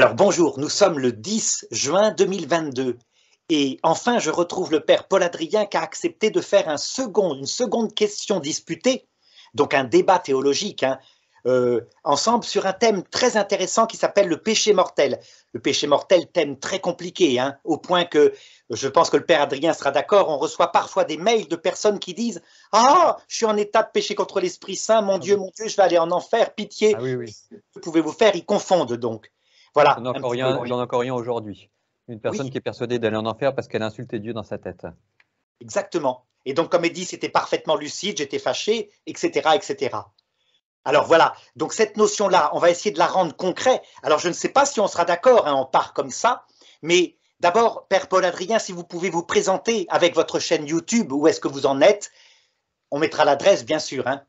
Alors bonjour, nous sommes le 10 juin 2022 et enfin je retrouve le père Paul Adrien qui a accepté de faire un second, une seconde question disputée, donc un débat théologique, hein, euh, ensemble sur un thème très intéressant qui s'appelle le péché mortel. Le péché mortel, thème très compliqué, hein, au point que je pense que le père Adrien sera d'accord, on reçoit parfois des mails de personnes qui disent « Ah, je suis en état de péché contre l'Esprit Saint, mon Dieu, mon Dieu, je vais aller en enfer, pitié, ah que pouvez-vous faire ?» Ils confondent donc. Voilà. J'en ai encore rien, aujourd'hui. Une personne qui est persuadée d'aller en enfer parce qu'elle a insulté Dieu dans sa tête. Exactement. Et donc, comme elle dit, c'était parfaitement lucide, j'étais fâché, etc., etc. Alors voilà, donc cette notion-là, on va essayer de la rendre concrète. Alors je ne sais pas si on sera d'accord, hein, on part comme ça, mais d'abord, Père Paul Adrien, si vous pouvez vous présenter avec votre chaîne YouTube, où est-ce que vous en êtes On mettra l'adresse, bien sûr. Hein.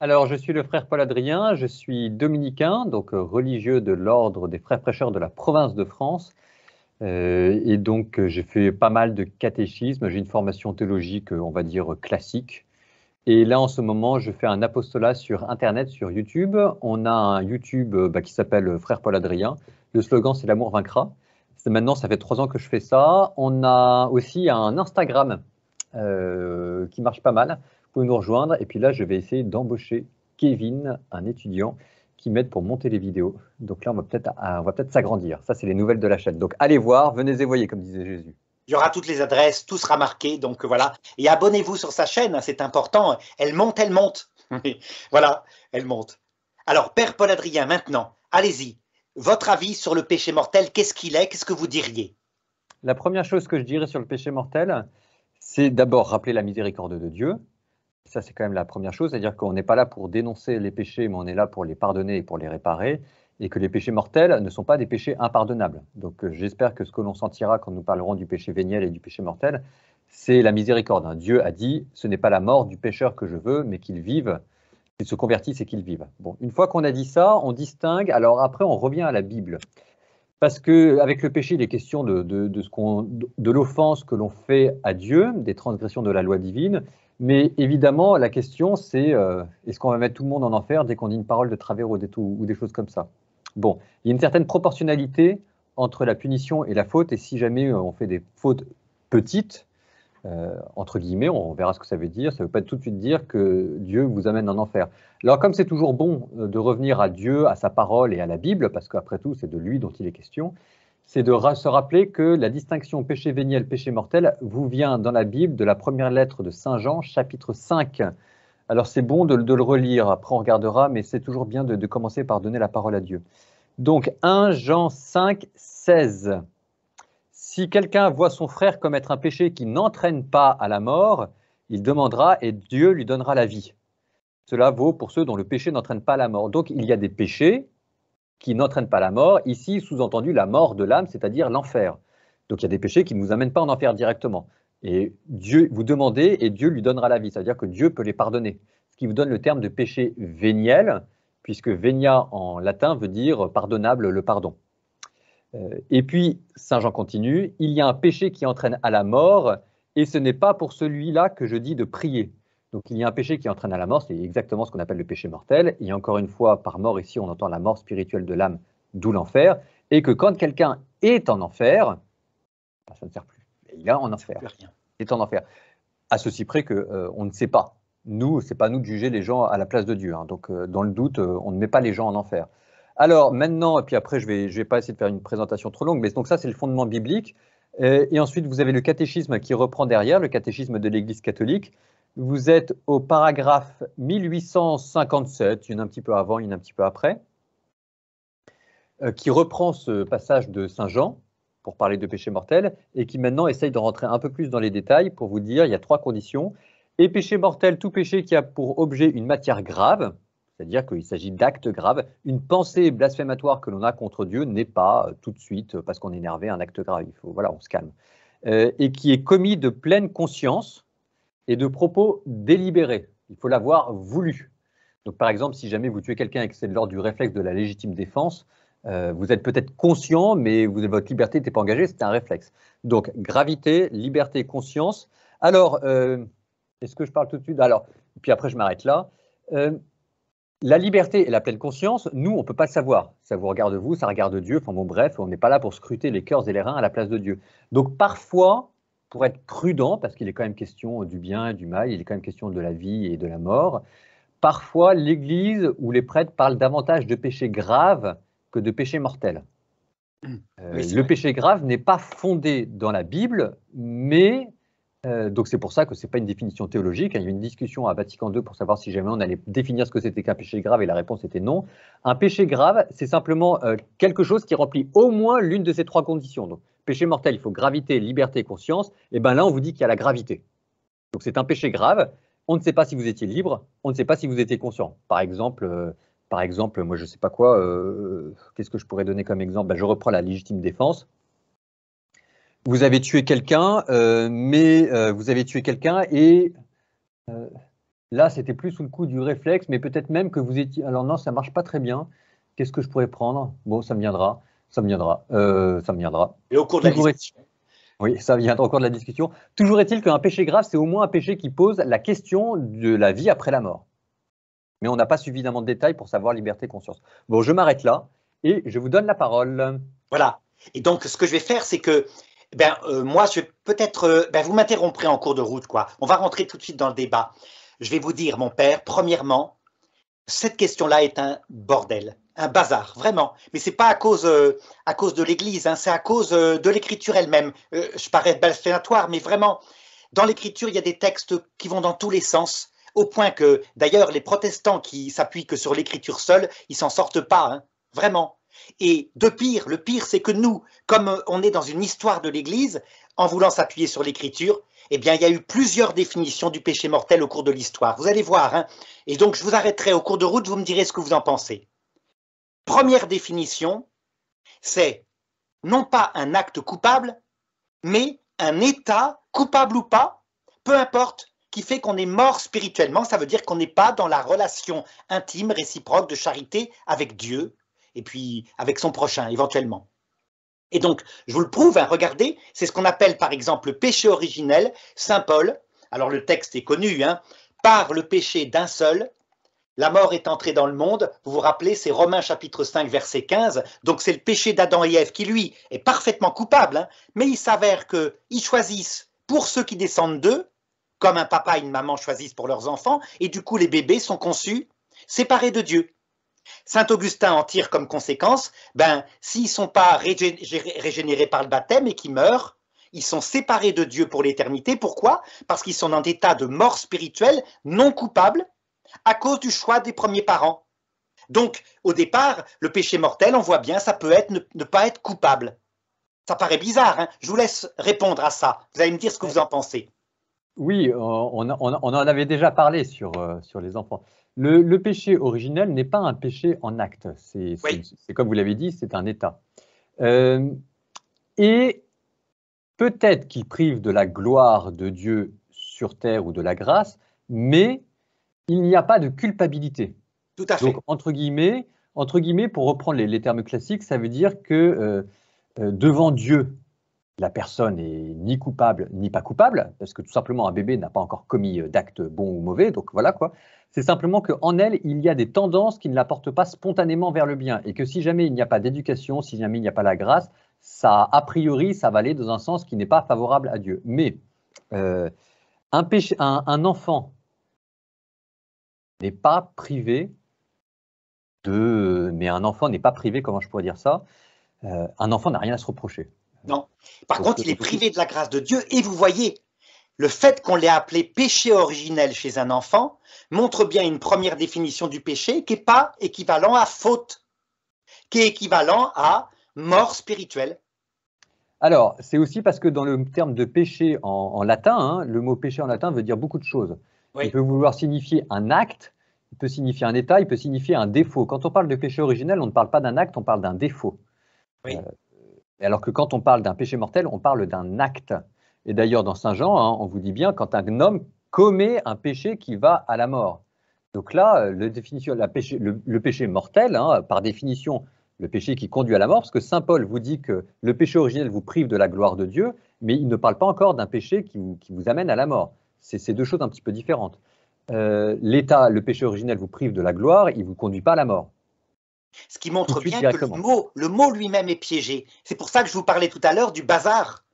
Alors, je suis le frère Paul Adrien, je suis dominicain, donc euh, religieux de l'ordre des frères prêcheurs de la province de France. Euh, et donc, euh, j'ai fait pas mal de catéchismes, j'ai une formation théologique, on va dire, classique. Et là, en ce moment, je fais un apostolat sur Internet, sur YouTube. On a un YouTube bah, qui s'appelle Frère Paul Adrien. Le slogan, c'est L'amour vaincra. Maintenant, ça fait trois ans que je fais ça. On a aussi un Instagram qui marche pas mal vous nous rejoindre. Et puis là, je vais essayer d'embaucher Kevin, un étudiant qui m'aide pour monter les vidéos. Donc là, on va peut-être euh, s'agrandir. Ça, c'est les nouvelles de la chaîne. Donc allez voir, venez et voyez, comme disait Jésus. Il y aura toutes les adresses, tout sera marqué. Donc euh, voilà. Et abonnez-vous sur sa chaîne, hein, c'est important. Elle monte, elle monte. Hum. voilà, elle monte. Alors, Père Paul Adrien, maintenant, allez-y. Votre avis sur le péché mortel, qu'est-ce qu'il est Qu'est-ce que vous diriez La première chose que je dirais sur le péché mortel, c'est d'abord rappeler la miséricorde de Dieu, ça, c'est quand même la première chose, c'est-à-dire qu'on n'est pas là pour dénoncer les péchés, mais on est là pour les pardonner et pour les réparer, et que les péchés mortels ne sont pas des péchés impardonnables. Donc euh, j'espère que ce que l'on sentira quand nous parlerons du péché véniel et du péché mortel, c'est la miséricorde. Hein, Dieu a dit, ce n'est pas la mort du pécheur que je veux, mais qu'il vive, qu'il se convertisse et qu'il vive. Bon, une fois qu'on a dit ça, on distingue, alors après on revient à la Bible. Parce que avec le péché, il est question de, de l'offense que l'on fait à Dieu, des transgressions de la loi divine, mais évidemment, la question, c'est euh, est-ce qu'on va mettre tout le monde en enfer dès qu'on dit une parole de travers ou des, ou des choses comme ça Bon, il y a une certaine proportionnalité entre la punition et la faute, et si jamais euh, on fait des fautes petites, euh, entre guillemets, on verra ce que ça veut dire, ça ne veut pas tout de suite dire que Dieu vous amène en enfer. Alors comme c'est toujours bon de revenir à Dieu, à sa parole et à la Bible, parce qu'après tout c'est de lui dont il est question, c'est de se rappeler que la distinction péché véniel, péché mortel vous vient dans la Bible de la première lettre de Saint Jean, chapitre 5. Alors c'est bon de, le relire, après on regardera, mais c'est toujours bien de, de, commencer par donner la parole à Dieu. Donc 1 Jean 5, 16. Si quelqu'un voit son frère commettre un péché qui n'entraîne pas à la mort, il demandera et Dieu lui donnera la vie. Cela vaut pour ceux dont le péché n'entraîne pas la mort. Donc il y a des péchés qui n'entraîne pas la mort. Ici, sous-entendu, la mort de l'âme, c'est-à-dire l'enfer. Donc il y a des péchés qui ne nous amènent pas en enfer directement. Et Dieu, vous demandez et Dieu lui donnera la vie, c'est-à-dire que Dieu peut les pardonner. Ce qui vous donne le terme de péché véniel, puisque vénia en latin veut dire pardonnable le pardon. Euh, et puis, Saint Jean continue, il y a un péché qui entraîne à la mort, et ce n'est pas pour celui-là que je dis de prier. Donc il y a un péché qui entraîne à la mort, c'est exactement ce qu'on appelle le péché mortel. Et encore une fois, par mort ici, on entend la mort spirituelle de l'âme, d'où l'enfer. Et que quand quelqu'un est en enfer, bah, ça ne sert plus. Il est en enfer. Il est en enfer. À ceci près que euh, on ne sait pas. Nous, c'est pas nous de juger les gens à la place de Dieu. Hein. Donc euh, dans le doute, euh, on ne met pas les gens en enfer. Alors maintenant, et puis après, je vais, je vais pas essayer de faire une présentation trop longue, mais donc ça, c'est le fondement biblique. Et ensuite, vous avez le catéchisme qui reprend derrière, le catéchisme de l'Église catholique, vous êtes au paragraphe 1857, une un petit peu avant, une un petit peu après, euh, qui reprend ce passage de Saint Jean pour parler de péché mortel et qui maintenant essaye de rentrer un peu plus dans les détails pour vous dire il y a trois conditions. Et péché mortel, tout péché qui a pour objet une matière grave, c'est-à-dire qu'il s'agit d'actes graves. Une pensée blasphématoire que l'on a contre Dieu n'est pas euh, tout de suite, parce qu'on est énervé, un acte grave. Il faut, voilà, on se calme. Euh, et qui est commis de pleine conscience, et de propos délibérés. Il faut l'avoir voulu. Donc, par exemple, si jamais vous tuez quelqu'un et que c'est de l'ordre du réflexe de la légitime défense, euh, vous êtes peut-être conscient, mais votre liberté n'était pas engagée, c'était un réflexe. Donc, gravité, liberté, conscience. Alors, euh, est-ce que je parle tout de suite Alors, puis après, je m'arrête là. Euh, la liberté et la pleine conscience, nous, on ne peut pas le savoir. Ça vous regarde vous, ça regarde Dieu. Enfin bon, bref, on n'est pas là pour scruter les cœurs et les reins à la place de Dieu. Donc, parfois, pour être prudent, parce qu'il est quand même question du bien et du mal, il est quand même question de la vie et de la mort, parfois l'Église ou les prêtres parlent davantage de péché grave que de péché mortel. Mmh. Euh, le péché grave n'est pas fondé dans la Bible, mais euh, donc c'est pour ça que ce n'est pas une définition théologique. Hein. il y a eu une discussion à Vatican II pour savoir si jamais on allait définir ce que c'était qu'un péché grave et la réponse était non. Un péché grave, c'est simplement euh, quelque chose qui remplit au moins l'une de ces trois conditions. Donc, péché mortel, il faut gravité, liberté, conscience, et eh bien là, on vous dit qu'il y a la gravité. Donc c'est un péché grave. On ne sait pas si vous étiez libre, on ne sait pas si vous étiez conscient. Par exemple, euh, par exemple moi, je ne sais pas quoi, euh, qu'est-ce que je pourrais donner comme exemple ben, Je reprends la légitime défense. Vous avez tué quelqu'un, euh, mais vous avez tué quelqu'un et là, c'était plus sous le coup du réflexe, mais peut-être même que vous étiez. Alors non, ça marche pas très bien. Qu'est-ce que je pourrais prendre Bon, ça me viendra. Ça me viendra. Euh, ça me viendra. Et au cours de la discussion. Oui, ça au cours de la discussion. Toujours est-il qu'un péché grave, c'est au moins un péché qui pose la question de la vie après la mort. Mais on n'a pas suffisamment de détails pour savoir liberté conscience. Bon, je m'arrête là et je vous donne la parole. Voilà. Et donc, ce que je vais faire, c'est que ben, euh, moi, je vais peut-être. Euh, ben, vous m'interromprez en cours de route, quoi. On va rentrer tout de suite dans le débat. Je vais vous dire, mon père, premièrement, cette question-là est un bordel un bazar, vraiment. Mais c'est pas à cause, euh, à cause de l'Église, hein, c'est à cause euh, de l'écriture elle-même. Euh, je parais blasphématoire, mais vraiment, dans l'écriture, il y a des textes qui vont dans tous les sens, au point que, d'ailleurs, les protestants qui s'appuient que sur l'écriture seule, ils s'en sortent pas, hein, vraiment. Et de pire, le pire, c'est que nous, comme on est dans une histoire de l'Église, en voulant s'appuyer sur l'écriture, eh bien, il y a eu plusieurs définitions du péché mortel au cours de l'histoire. Vous allez voir. Hein. Et donc, je vous arrêterai au cours de route, vous me direz ce que vous en pensez. Première définition, c'est non pas un acte coupable, mais un état, coupable ou pas, peu importe, qui fait qu'on est mort spirituellement, ça veut dire qu'on n'est pas dans la relation intime, réciproque, de charité avec Dieu, et puis avec son prochain éventuellement. Et donc, je vous le prouve, hein, regardez, c'est ce qu'on appelle par exemple le péché originel, Saint Paul, alors le texte est connu, hein, par le péché d'un seul, la mort est entrée dans le monde, vous vous rappelez, c'est Romains chapitre 5, verset 15, donc c'est le péché d'Adam et Ève qui, lui, est parfaitement coupable, hein. mais il s'avère qu'ils choisissent pour ceux qui descendent d'eux, comme un papa et une maman choisissent pour leurs enfants, et du coup les bébés sont conçus séparés de Dieu. Saint Augustin en tire comme conséquence, ben, s'ils ne sont pas régénérés par le baptême et qu'ils meurent, ils sont séparés de Dieu pour l'éternité. Pourquoi Parce qu'ils sont dans des état de mort spirituelle non coupable, à cause du choix des premiers parents. Donc, au départ, le péché mortel, on voit bien, ça peut être ne, pas être coupable. Ça paraît bizarre, hein. je vous laisse répondre à ça. Vous allez me dire ce que vous en pensez. Oui, on, en avait déjà parlé sur, euh, sur les enfants. Le, péché originel n'est pas un péché en acte. C'est comme vous l'avez dit, c'est un état. Euh, et peut-être qu'il prive de la gloire de Dieu sur terre ou de la grâce, mais il n'y a pas de culpabilité. Tout à fait. Donc, entre guillemets, entre guillemets pour reprendre les, termes classiques, ça veut dire que euh, euh, devant Dieu, la personne est ni coupable ni pas coupable, parce que tout simplement un bébé n'a pas encore commis euh, d'acte bon ou mauvais, donc voilà quoi. C'est simplement qu'en elle, il y a des tendances qui ne la portent pas spontanément vers le bien, et que si jamais il n'y a pas d'éducation, si jamais il n'y a pas la grâce, ça, a priori, ça va aller dans un sens qui n'est pas favorable à Dieu. Mais un, péché, un, enfant n'est pas privé de. Mais un enfant n'est pas privé, comment je pourrais dire ça euh, Un enfant n'a rien à se reprocher. Non. Par contre, il est privé de la grâce de Dieu et vous voyez, le fait qu'on l'ait appelé péché originel chez un enfant montre bien une première définition du péché qui n'est pas équivalent à faute, qui est équivalent à mort spirituelle. Alors, c'est aussi parce que dans le terme de péché en, latin, hein, le mot péché en latin veut dire beaucoup de choses. Il peut vouloir signifier un acte, il peut signifier un état, il peut signifier un défaut. Quand on parle de péché originel, on ne parle pas d'un acte, on parle d'un défaut. Euh, alors que quand on parle d'un péché mortel, on parle d'un acte. Et d'ailleurs, dans Saint Jean, hein, on vous dit bien quand un homme commet un péché qui va à la mort. Donc là, euh, le, péché, mortel, hein, par définition, le péché qui conduit à la mort, parce que Saint Paul vous dit que le péché originel vous prive de la gloire de Dieu, mais il ne parle pas encore d'un péché qui vous amène à la mort. C'est deux choses un petit peu différentes. Euh, L'État, le péché originel vous prive de la gloire, il ne vous conduit pas à la mort. Ce qui montre bien que le mot, le mot lui-même est piégé. C'est pour ça que je vous parlais tout à l'heure du bazar.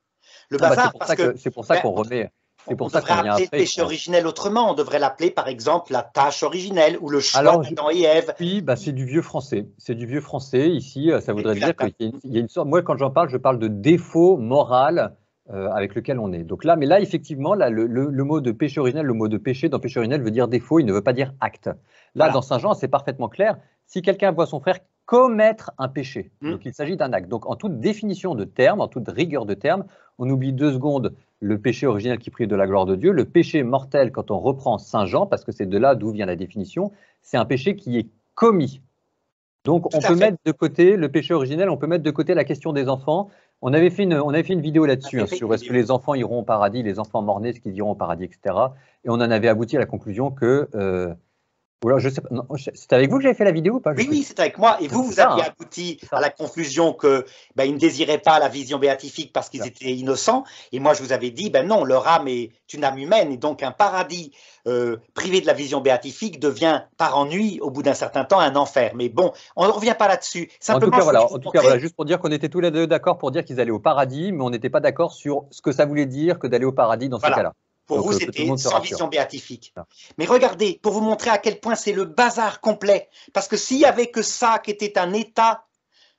Le ah bah, bazar, parce que, c'est pour ça ben, qu'on remet. C'est pour on devrait appeler le péché originel autrement. On devrait l'appeler, par exemple, la tâche originelle ou le choix d'Adam et Ève. Oui, bah, c'est du vieux français. C'est du vieux français. Ici, euh, ça voudrait dire qu'il y, y, a une sorte. Moi, quand j'en parle, je parle de défaut moral euh, avec lequel on est. Donc là, mais là, effectivement, le, mot de péché originel, le mot de péché dans péché originel veut dire défaut, il ne veut pas dire acte. Là, dans Saint Jean, c'est parfaitement clair. Si quelqu'un voit son frère commettre un péché, hmm. donc il s'agit d'un acte. Donc en toute définition de terme, en toute rigueur de terme, on oublie deux secondes le péché originel qui prive de la gloire de Dieu, le péché mortel quand on reprend Saint Jean, parce que c'est de là d'où vient la définition, c'est un péché qui est commis. Donc on peut mettre de côté le péché originel, on peut mettre de côté la question des enfants, on avait fait une, on fait une vidéo là-dessus, hein, sur est-ce que les enfants iront au paradis, les enfants morts-nés, ce qu'ils iront au paradis, etc. Et on en avait abouti à la conclusion que euh, je sais pas. C'est avec vous que j'avais fait la vidéo ou pas Oui, oui, c'est avec moi. Et vous, vous avez hein. abouti à la conclusion que ben, ils ne désiraient pas la vision béatifique parce qu'ils étaient innocents. Et moi, je vous avais dit, ben non, leur âme est une âme humaine et donc un paradis euh, privé de la vision béatifique devient par ennui, au bout d'un certain temps, un enfer. Mais bon, on ne revient pas là-dessus. Simplement, en tout cas, voilà, juste pour dire qu'on était tous les deux d'accord pour dire qu'ils allaient au paradis, mais on n'était pas d'accord sur ce que ça voulait dire que d'aller au paradis dans ce cas-là. Pour vous, euh, c'était sans vision béatifique. Mais regardez, pour vous montrer à quel point c'est le bazar complet. Parce que s'il n'y avait que ça qui était un état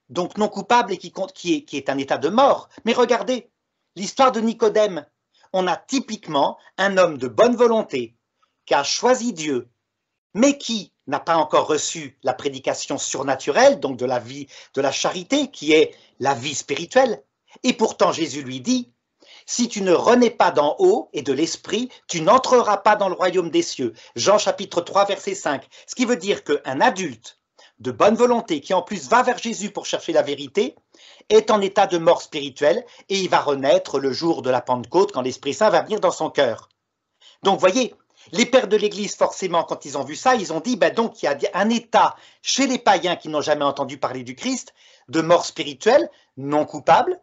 donc non coupable et qui, compte, qui, est, qui est un état de mort. Mais regardez, l'histoire de Nicodème, on a typiquement un homme de bonne volonté qui a choisi Dieu, mais qui n'a pas encore reçu la prédication surnaturelle, donc de la vie, de la charité, qui est la vie spirituelle. Et pourtant Jésus lui dit, si tu ne renais pas d'en haut et de l'esprit, tu n'entreras pas dans le royaume des cieux. Jean chapitre 3, verset 5. Ce qui veut dire qu'un adulte de bonne volonté, qui en plus va vers Jésus pour chercher la vérité, est en état de mort spirituelle et il va renaître le jour de la Pentecôte quand l'Esprit Saint va venir dans son cœur. Donc voyez, les pères de l'Église, forcément, quand ils ont vu ça, ils ont dit, ben donc il y a un état chez les païens qui n'ont jamais entendu parler du Christ, de mort spirituelle, non coupable,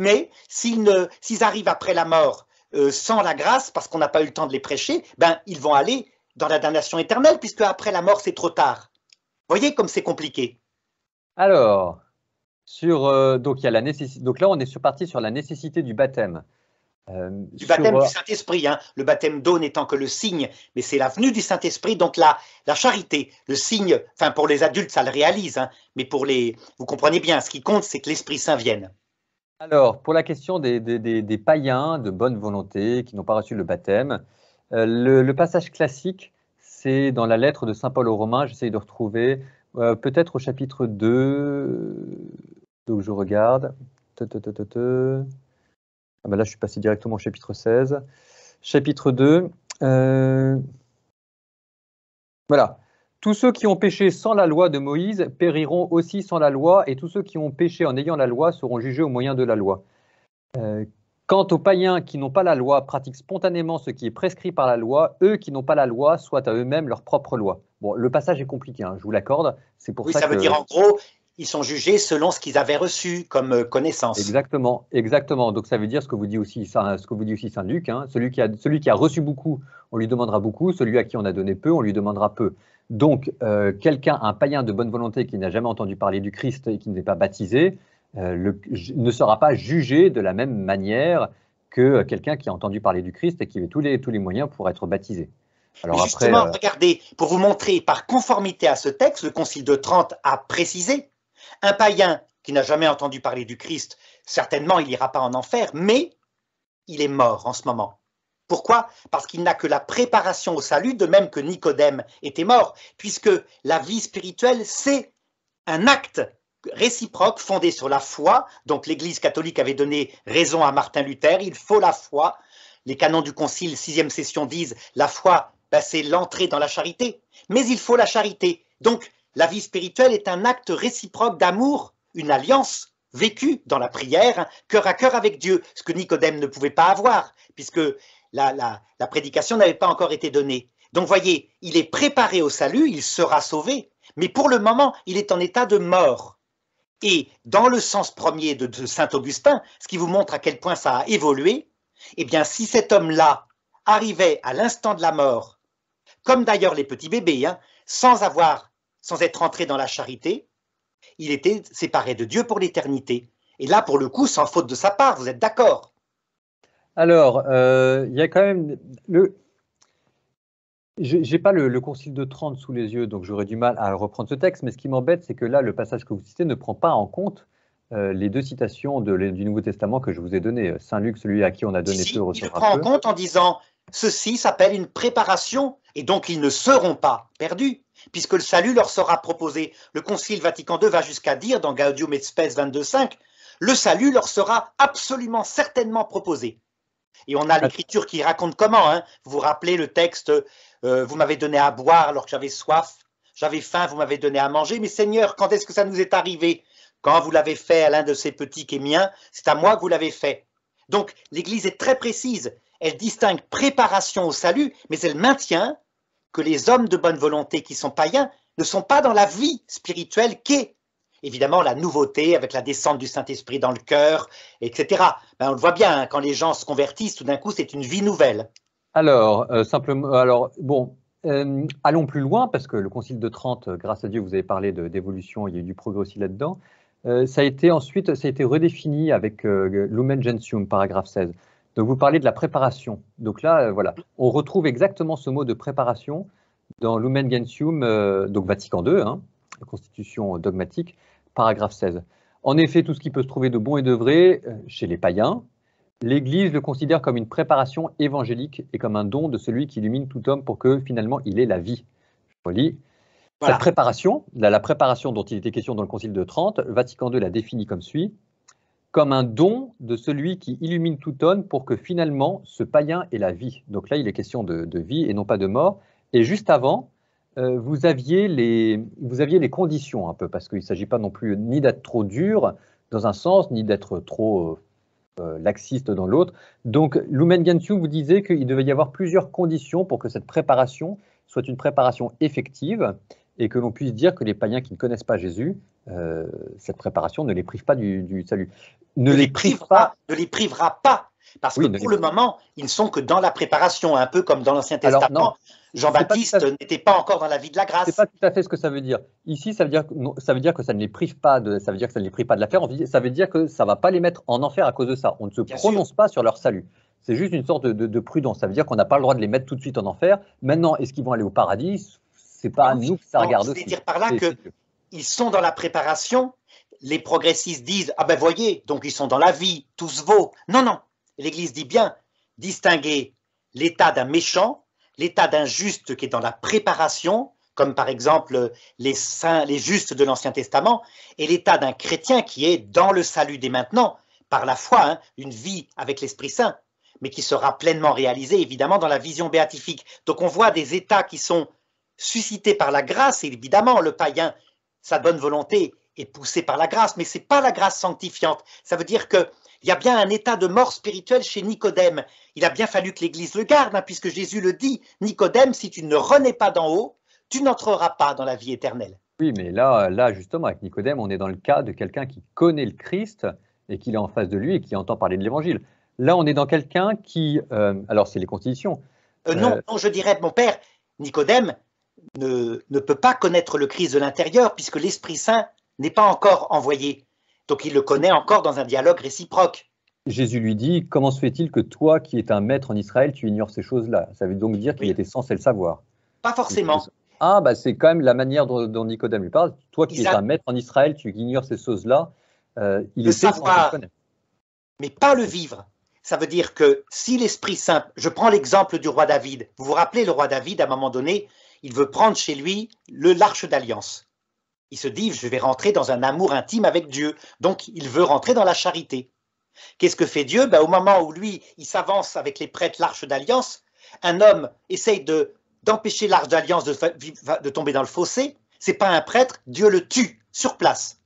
mais s'ils arrivent après la mort euh, sans la grâce, parce qu'on n'a pas eu le temps de les prêcher, ben, ils vont aller dans la damnation éternelle, puisque après la mort, c'est trop tard. Voyez comme c'est compliqué. Alors, sur, euh, y a la nécessité. donc là, on est sur, parti sur la nécessité du baptême. Euh, du baptême du Saint-Esprit, hein. le baptême d'eau n'étant que le signe, mais c'est la venue du Saint-Esprit, donc la, la charité, le signe, enfin pour les adultes ça le réalise, hein. mais pour les, vous comprenez bien, ce qui compte c'est que l'Esprit Saint vienne. Alors, pour la question des, païens de bonne volonté qui n'ont pas reçu le baptême, euh, le, passage classique, c'est dans la lettre de Saint Paul aux Romains, j'essaye de retrouver, euh, peut-être au chapitre 2, donc je regarde, ah bah là je suis passé directement au chapitre 16, chapitre 2, euh, voilà, tous ceux qui ont péché sans la loi de Moïse périront aussi sans la loi, et tous ceux qui ont péché en ayant la loi seront jugés au moyen de la loi. Euh, quant aux païens qui n'ont pas la loi, pratiquent spontanément ce qui est prescrit par la loi, eux qui n'ont pas la loi, soient à eux-mêmes leur propre loi. Bon, le passage est compliqué, hein, je vous l'accorde. C'est pour oui, ça, veut dire en gros, ils sont jugés selon ce qu'ils avaient reçu comme euh, connaissance. Exactement, exactement. Donc ça veut dire ce que vous dit aussi Saint, aussi Luc. Hein. Celui, qui a, celui qui a reçu beaucoup, on lui demandera beaucoup. Celui à qui on a donné peu, on lui demandera peu. Donc, euh, quelqu'un, un païen de bonne volonté qui n'a jamais entendu parler du Christ et qui n'est pas baptisé, euh, ne sera pas jugé de la même manière que quelqu'un qui a entendu parler du Christ et qui avait tous les, tous les moyens pour être baptisé. Justement, euh, regardez, pour vous montrer, par conformité à ce texte, le Concile de Trente a précisé un païen qui n'a jamais entendu parler du Christ, certainement il n'ira pas en enfer, mais il est mort en ce moment. Pourquoi Parce qu'il n'a que la préparation au salut, de même que Nicodème était mort, puisque la vie spirituelle, c'est un acte réciproque fondé sur la foi. Donc l'Église catholique avait donné raison à Martin Luther, il faut la foi. Les canons du Concile, sixième session, disent la foi, ben, c'est l'entrée dans la charité, mais il faut la charité. Donc la vie spirituelle est un acte réciproque d'amour, une alliance vécue dans la prière, cœur à cœur avec Dieu, ce que Nicodème ne pouvait pas avoir, puisque la, prédication n'avait pas encore été donnée. Donc voyez, il est préparé au salut, il sera sauvé, mais pour le moment, il est en état de mort. Et dans le sens premier de, Saint Augustin, ce qui vous montre à quel point ça a évolué, eh bien si cet homme-là arrivait à l'instant de la mort, comme d'ailleurs les petits bébés, hein, sans avoir, sans être entré dans la charité, il était séparé de Dieu pour l'éternité. Et là, pour le coup, sans faute de sa part, vous êtes d'accord alors, euh, il y a quand même le. J'ai pas le, Concile de Trente sous les yeux, donc j'aurais du mal à reprendre ce texte. Mais ce qui m'embête, c'est que là, le passage que vous citez ne prend pas en compte euh, les deux citations du Nouveau Testament que je vous ai données. Saint Luc, celui à qui on a donné si, peu, Il prend en compte en disant ceci s'appelle une préparation, et donc ils ne seront pas perdus, puisque le salut leur sera proposé. Le Concile Vatican II va jusqu'à dire dans Gaudium et Spes 22.5 le salut leur sera absolument certainement proposé. Et on a ah. l'écriture qui raconte comment. Hein. Vous vous rappelez le texte euh, Vous m'avez donné à boire alors que j'avais soif, j'avais faim, vous m'avez donné à manger. Mais Seigneur, quand est-ce que ça nous est arrivé Quand vous l'avez fait à l'un de ces petits qui est mien, c'est à moi que vous l'avez fait. Donc l'Église est très précise. Elle distingue préparation au salut, mais elle maintient que les hommes de bonne volonté qui sont païens ne sont pas dans la vie spirituelle qu'est évidemment la nouveauté avec la descente du Saint-Esprit dans le cœur, etc. Ben, on le voit bien, hein, quand les gens se convertissent, tout d'un coup, c'est une vie nouvelle. Alors, euh, simplement, alors, bon, euh, allons plus loin, parce que le Concile de Trente, euh, grâce à Dieu, vous avez parlé d'évolution, il y a eu du progrès aussi là-dedans. ça a été ensuite, ça a été redéfini avec Lumen Gentium, paragraphe 16. Donc vous parlez de la préparation. Donc là, voilà, on retrouve exactement ce mot de préparation dans Lumen Gentium, donc Vatican II, hein, la constitution dogmatique, paragraphe 16. En effet, tout ce qui peut se trouver de bon et de vrai euh, chez les païens, l'Église le considère comme une préparation évangélique et comme un don de celui qui illumine tout homme pour que finalement il ait la vie. Je relis. Cette préparation, la, préparation dont il était question dans le Concile de Trente, Vatican II la définit comme suit comme un don de celui qui illumine tout homme pour que finalement ce païen ait la vie. Donc là, il est question de vie et non pas de mort. Et juste avant, euh, vous, aviez les, conditions un peu, parce qu'il ne s'agit pas non plus ni d'être trop dur dans un sens, ni d'être trop euh, euh, laxiste dans l'autre. Donc, Lumen Gentium vous disait qu'il devait y avoir plusieurs conditions pour que cette préparation soit une préparation effective et que l'on puisse dire que les païens qui ne connaissent pas Jésus, cette préparation ne les prive pas du, salut. Ne, les, prive pas. Ne les privera pas. Parce que pour le moment, ils ne sont que dans la préparation, un peu comme dans l'Ancien Testament. Jean-Baptiste n'était pas, encore dans la vie de la grâce. C'est pas tout à fait ce que ça veut dire. Ici, ça veut dire, que ça ne les prive pas de, ça veut dire que ça ne les prive pas de l'affaire. Ça veut dire que ça va pas les mettre en enfer à cause de ça. On ne se prononce pas sur leur salut. C'est juste une sorte de, prudence. Ça veut dire qu'on n'a pas le droit de les mettre tout de suite en enfer. Maintenant, est-ce qu'ils vont aller au paradis C'est pas à nous que ça regarde. cest dire par là que ils sont dans la préparation. Les progressistes disent ah ben voyez, donc ils sont dans la vie, tout se vaut. Non non, l'Église dit bien distinguer l'état d'un méchant l'état d'un juste qui est dans la préparation, comme par exemple les saints, les justes de l'Ancien Testament, et l'état d'un chrétien qui est dans le salut dès maintenant, par la foi, hein, une vie avec l'Esprit Saint, mais qui sera pleinement réalisée évidemment dans la vision béatifique. Donc on voit des états qui sont suscités par la grâce, et évidemment le païen, sa bonne volonté est poussée par la grâce, mais ce n'est pas la grâce sanctifiante. Ça veut dire que il y a bien un état de mort spirituelle chez Nicodème. Il a bien fallu que l'Église le garde, hein, puisque Jésus le dit, Nicodème, si tu ne renais pas d'en haut, tu n'entreras pas dans la vie éternelle. Oui, mais là, là, justement, avec Nicodème, on est dans le cas de quelqu'un qui connaît le Christ et qui est en face de lui et qui entend parler de l'Évangile. Là, on est dans quelqu'un qui... Euh, alors, c'est les conditions. Euh, euh, non, je dirais, mon père, Nicodème ne, ne peut pas connaître le Christ de l'intérieur puisque l'Esprit Saint n'est pas encore envoyé. Donc il le connaît encore dans un dialogue réciproque. Jésus lui dit Comment se fait-il que toi, qui es un maître en Israël, tu ignores ces choses-là Ça veut donc dire qu'il était censé le savoir. Pas forcément. Ah, bah c'est quand même la manière dont, Nicodème lui parle. Toi qui es un maître en Israël, tu ignores ces choses-là. Euh, il le savoir, mais pas le vivre. Ça veut dire que si l'Esprit Saint, je prends l'exemple du roi David, vous vous rappelez le roi David, à un moment donné, il veut prendre chez lui le l'arche d'alliance. Il se dit, je vais rentrer dans un amour intime avec Dieu. Donc, il veut rentrer dans la charité. Qu'est-ce que fait Dieu ben, Au moment où lui, il s'avance avec les prêtres l'arche d'alliance, un homme essaye de, d'empêcher l'arche d'alliance de, de tomber dans le fossé. C'est pas un prêtre, Dieu le tue sur place.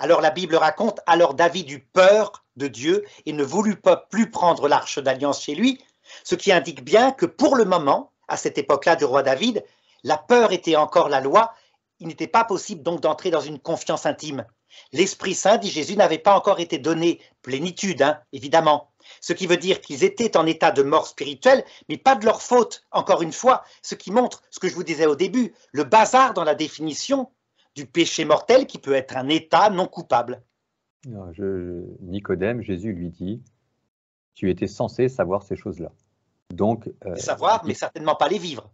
Alors la Bible raconte, alors David eut peur de Dieu et ne voulut pas plus prendre l'arche d'alliance chez lui, ce qui indique bien que pour le moment, à cette époque-là du roi David, la peur était encore la loi il n'était pas possible donc d'entrer dans une confiance intime. L'Esprit Saint, dit Jésus, n'avait pas encore été donné, plénitude, hein, évidemment. Ce qui veut dire qu'ils étaient en état de mort spirituelle, mais pas de leur faute, encore une fois, ce qui montre ce que je vous disais au début, le bazar dans la définition du péché mortel qui peut être un état non coupable. Nicodème, Jésus lui dit, tu étais censé savoir ces choses-là. Donc, euh, savoir, mais certainement pas les vivre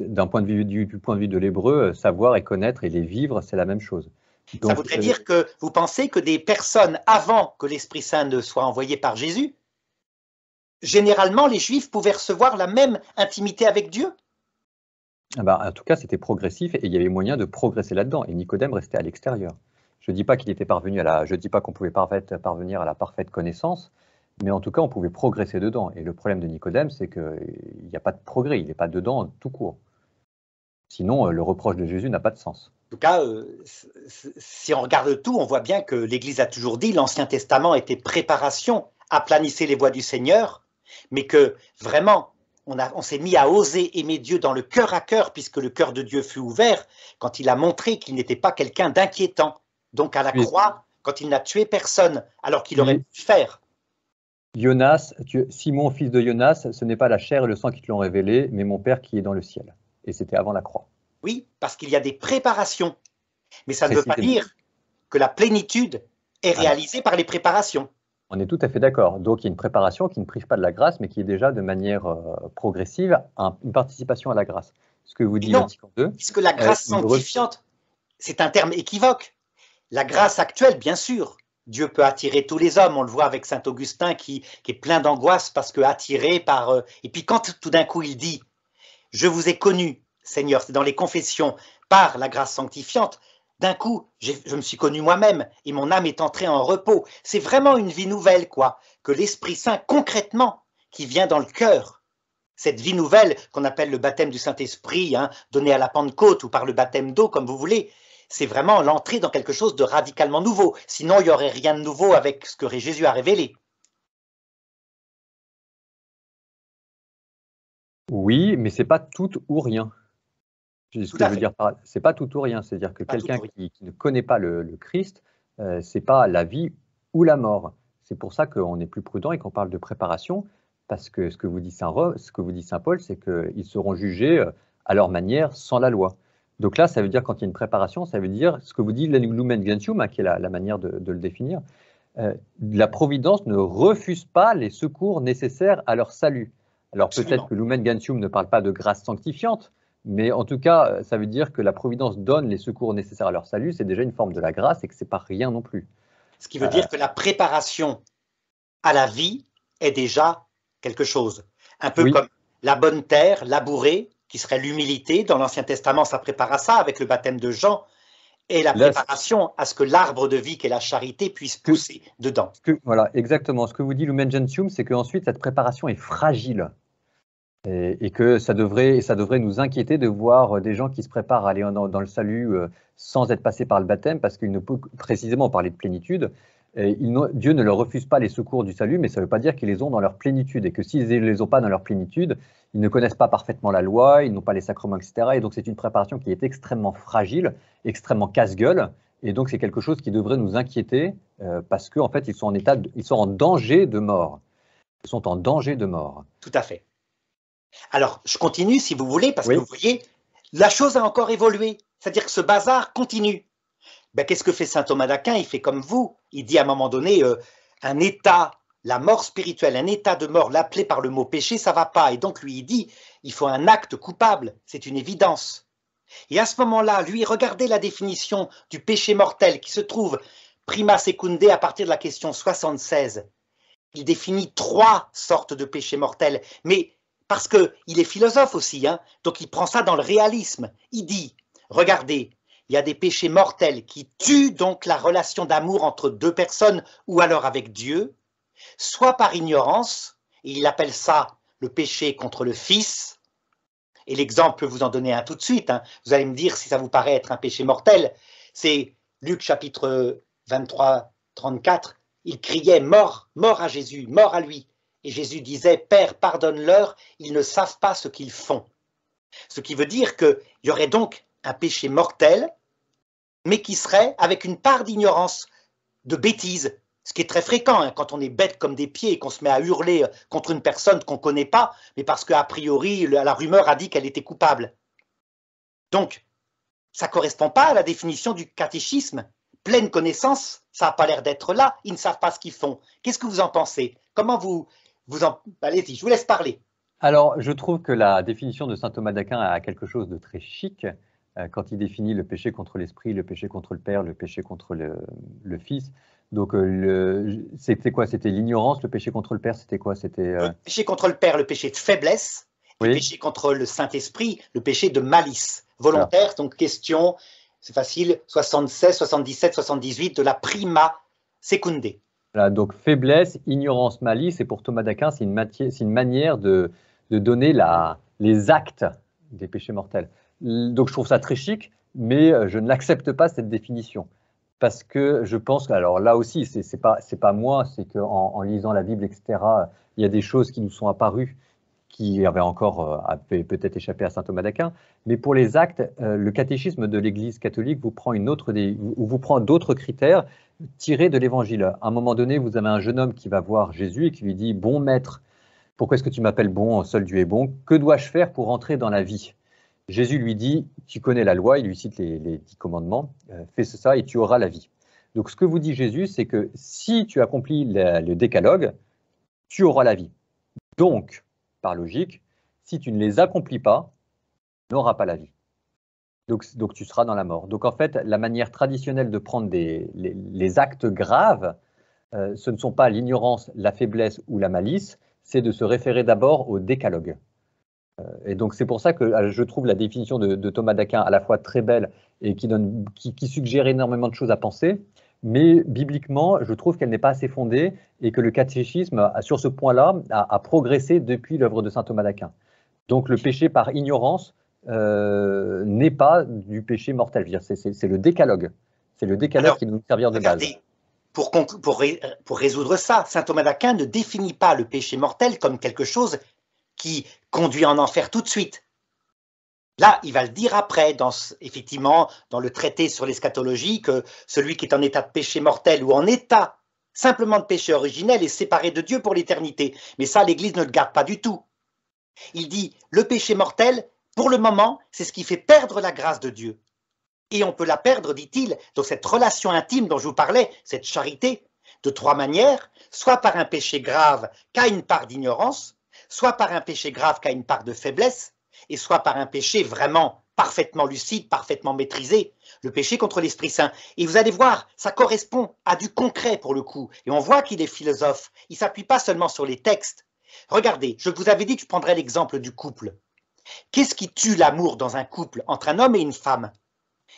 d'un point de vue du, point de vue de l'hébreu, euh, savoir et connaître et les vivre, c'est la même chose. ça voudrait euh, dire que vous pensez que des personnes avant que l'Esprit Saint ne soit envoyé par Jésus, généralement les Juifs pouvaient recevoir la même intimité avec Dieu ah bah, En tout cas, c'était progressif et il y avait moyen de progresser là-dedans. Et Nicodème restait à l'extérieur. Je ne dis pas qu'il était parvenu à la, je dis pas qu'on pouvait parvenir à la parfaite connaissance, mais en tout cas, on pouvait progresser dedans. Et le problème de Nicodème, c'est qu'il euh, n'y a pas de progrès, il n'est pas dedans tout court. Sinon, euh, le reproche de Jésus n'a pas de sens. En tout cas, euh, si on regarde tout, on voit bien que l'Église a toujours dit l'Ancien Testament était préparation, à planisser les voies du Seigneur, mais que vraiment, on, s'est mis à oser aimer Dieu dans le cœur à cœur, puisque le cœur de Dieu fut ouvert quand il a montré qu'il n'était pas quelqu'un d'inquiétant. Donc à la croix, quand il n'a tué personne, alors qu'il aurait pu le faire. Jonas, Simon, fils de Jonas, ce n'est pas la chair et le sang qui te l'ont révélé, mais mon Père qui est dans le ciel. Et c'était avant la croix. Oui, parce qu'il y a des préparations. Mais ça ne veut pas dire que la plénitude est réalisée par les préparations. On est tout à fait d'accord. Donc il y a une préparation qui ne prive pas de la grâce, mais qui est déjà de manière euh, progressive une participation à la grâce. Ce que vous dites non, parce Puisque la euh, grâce sanctifiante, c'est un terme équivoque. La grâce actuelle, bien sûr, Dieu peut attirer tous les hommes. On le voit avec saint Augustin qui, est plein d'angoisse parce que attiré par. Euh, et puis quand tout d'un coup il dit Je vous ai connu, Seigneur, c'est dans les confessions, par la grâce sanctifiante, d'un coup, je me suis connu moi-même et mon âme est entrée en repos. C'est vraiment une vie nouvelle, quoi, que l'Esprit Saint, concrètement, qui vient dans le cœur. Cette vie nouvelle qu'on appelle le baptême du Saint-Esprit, hein, donné à la Pentecôte ou par le baptême d'eau, comme vous voulez, c'est vraiment l'entrée dans quelque chose de radicalement nouveau. Sinon, il n'y aurait rien de nouveau avec ce que Jésus a révélé. Oui, mais c'est pas tout ou rien. C'est pas tout ou rien. C'est-à-dire que quelqu'un qui, ne connaît pas le, Christ, ce euh, c'est pas la vie ou la mort. C'est pour ça qu'on est plus prudent et qu'on parle de préparation, parce que ce que vous dit Saint, Paul, c'est qu'ils seront jugés euh, à leur manière sans la loi. Donc là, ça veut dire, quand il y a une préparation, ça veut dire ce que vous dit Lumen gentium, hein, qui est la, manière de, le définir. Euh, la Providence ne refuse pas les secours nécessaires à leur salut. Alors peut-être que Lumen Gentium ne parle pas de grâce sanctifiante, mais en tout cas, euh, ça veut dire que la Providence donne les secours nécessaires à leur salut, c'est déjà une forme de la grâce et que n'est pas rien non plus. Ce qui veut dire euh. que la préparation à la vie est déjà quelque chose. Un peu comme la bonne terre labourée qui serait l'humilité. Dans l'Ancien Testament, ça prépare à ça avec le baptême de Jean et la préparation à ce que l'arbre de vie qu'est la charité puisse pousser dedans. voilà, exactement. Ce que vous dit Lumen Gentium, c'est qu'ensuite, cette préparation est fragile. Et, que ça devrait, ça devrait nous inquiéter de voir des gens qui se préparent à aller dans, dans le salut euh, sans être passés par le baptême, parce qu'ils ne peuvent précisément parler de plénitude, euh, Dieu ne leur refuse pas les secours du salut, mais ça ne veut pas dire qu'ils les ont dans leur plénitude, et que s'ils ne les ont pas dans leur plénitude, ils ne connaissent pas parfaitement la loi, ils n'ont pas les sacrements, etc. Et donc c'est une préparation qui est extrêmement fragile, extrêmement casse-gueule, et donc c'est quelque chose qui devrait nous inquiéter, euh, parce qu'en fait ils sont en état, ils sont en danger de mort. Ils sont en danger de mort. Tout à fait. Alors je continue si vous voulez, parce que vous voyez, la chose a encore évolué, c'est-à-dire que ce bazar continue. Ben, qu'est-ce que fait saint Thomas d'Aquin Il fait comme vous. Il dit à un moment donné, euh, un état, la mort spirituelle, un état de mort, l'appelé par le mot péché, ça va pas. Et donc lui, il dit, il faut un acte coupable, c'est une évidence. Et à ce moment-là, lui, regardez la définition du péché mortel qui se trouve prima secunde à partir de la question 76. Il définit trois sortes de péchés mortels, mais parce qu'il est philosophe aussi, hein, donc il prend ça dans le réalisme. Il dit, regardez, il y a des péchés mortels qui tuent donc la relation d'amour entre deux personnes ou alors avec Dieu, soit par ignorance, et il appelle ça le péché contre le Fils, et l'exemple vous en donner un tout de suite, hein. vous allez me dire si ça vous paraît être un péché mortel, c'est Luc chapitre 23, 34, il criait mort, mort à Jésus, mort à lui, et Jésus disait Père, pardonne-leur, ils ne savent pas ce qu'ils font. Ce qui veut dire qu'il y aurait donc un péché mortel mais qui serait avec une part d'ignorance, de bêtise, ce qui est très fréquent hein, quand on est bête comme des pieds et qu'on se met à hurler euh, contre une personne qu'on ne connaît pas, mais parce qu'a priori, la rumeur a dit qu'elle était coupable. Donc, ça ne correspond pas à la définition du catéchisme. Pleine connaissance, ça n'a pas l'air d'être là, ils ne savent pas ce qu'ils font. Qu'est-ce que vous en pensez Comment vous... vous en... Allez-y, je vous laisse parler. Alors, je trouve que la définition de saint Thomas d'Aquin a quelque chose de très chic, euh, quand il définit le péché contre l'esprit, le péché contre le père, le péché contre le, fils. Donc, euh, c'était quoi C'était l'ignorance, le péché contre le père, c'était quoi C'était euh, Le péché contre le père, le péché de faiblesse, le péché contre le Saint-Esprit, le péché de malice volontaire. Donc, question, c'est facile, 76, 77, 78 de la prima secunde. Voilà, donc faiblesse, ignorance, malice, et pour Thomas d'Aquin, c'est une, manière de, donner les actes des péchés mortels. Donc je trouve ça très chic, mais euh, je n'accepte pas cette définition. Parce que je pense, alors là aussi, c'est n'est pas, moi, c'est qu'en en lisant la Bible, etc., il y a des choses qui nous sont apparues qui avaient encore euh, peut-être échappé à saint Thomas d'Aquin, mais pour les actes, euh, le catéchisme de l'Église catholique vous prend une autre vous prend d'autres critères tirés de l'Évangile. À un moment donné, vous avez un jeune homme qui va voir Jésus et qui lui dit Bon maître, pourquoi est-ce que tu m'appelles bon Seul Dieu est bon. Que dois-je faire pour entrer dans la vie Jésus lui dit, tu connais la loi, il lui cite les, dix commandements, euh, fais ça et tu auras la vie. Donc ce que vous dit Jésus, c'est que si tu accomplis le décalogue, tu auras la vie. Donc, par logique, si tu ne les accomplis pas, tu n'auras pas la vie. Donc, tu seras dans la mort. Donc en fait, la manière traditionnelle de prendre les, actes graves, euh, ce ne sont pas l'ignorance, la faiblesse ou la malice, c'est de se référer d'abord au décalogue. Euh, et donc c'est pour ça que euh, je trouve la définition de, Thomas d'Aquin à la fois très belle et qui, donne, qui, suggère énormément de choses à penser, mais bibliquement, je trouve qu'elle n'est pas assez fondée et que le catéchisme, sur ce point-là, a, progressé depuis l'œuvre de saint Thomas d'Aquin. Donc le péché par ignorance euh, n'est pas du péché mortel. C'est le décalogue. C'est le décalogue qui nous servir de base. Pour, pour résoudre ça, saint Thomas d'Aquin ne définit pas le péché mortel comme quelque chose qui conduit en enfer tout de suite. Là, il va le dire après, dans effectivement, dans le traité sur l'eschatologie, que celui qui est en état de péché mortel ou en état simplement de péché originel est séparé de Dieu pour l'éternité. Mais ça, l'Église ne le garde pas du tout. Il dit, le péché mortel, pour le moment, c'est ce qui fait perdre la grâce de Dieu. Et on peut la perdre, dit-il, dans cette relation intime dont je vous parlais, cette charité, de trois manières, soit par un péché grave qu'à une part d'ignorance, soit par un péché grave qui a une part de faiblesse, et soit par un péché vraiment parfaitement lucide, parfaitement maîtrisé, le péché contre l'Esprit Saint. Et vous allez voir, ça correspond à du concret pour le coup. Et on voit qu'il est philosophe. Il ne s'appuie pas seulement sur les textes. Regardez, je vous avais dit que je prendrais l'exemple du couple. Qu'est-ce qui tue l'amour dans un couple entre un homme et une femme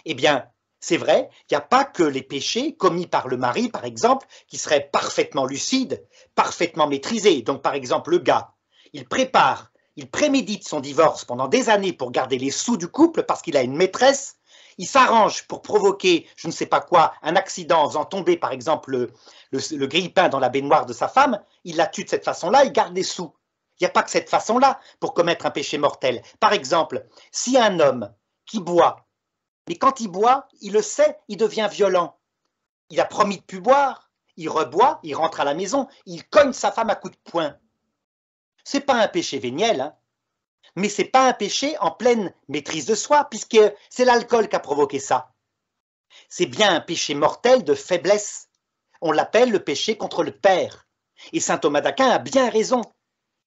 Eh bien, c'est vrai, il n'y a pas que les péchés commis par le mari, par exemple, qui seraient parfaitement lucides, parfaitement maîtrisés. Donc, par exemple, le gars, il prépare, il prémédite son divorce pendant des années pour garder les sous du couple parce qu'il a une maîtresse. Il s'arrange pour provoquer, je ne sais pas quoi, un accident en faisant tomber, par exemple, le, le, grille-pain dans la baignoire de sa femme. Il la tue de cette façon-là, il garde les sous. Il n'y a pas que cette façon-là pour commettre un péché mortel. Par exemple, si un homme qui boit, mais quand il boit, il le sait, il devient violent. Il a promis de plus boire, il reboit, il rentre à la maison, il cogne sa femme à coups de poing. C'est pas un péché véniel, mais hein. mais c'est pas un péché en pleine maîtrise de soi, puisque c'est l'alcool qui a provoqué ça. C'est bien un péché mortel de faiblesse. On l'appelle le péché contre le Père. Et saint Thomas d'Aquin a bien raison.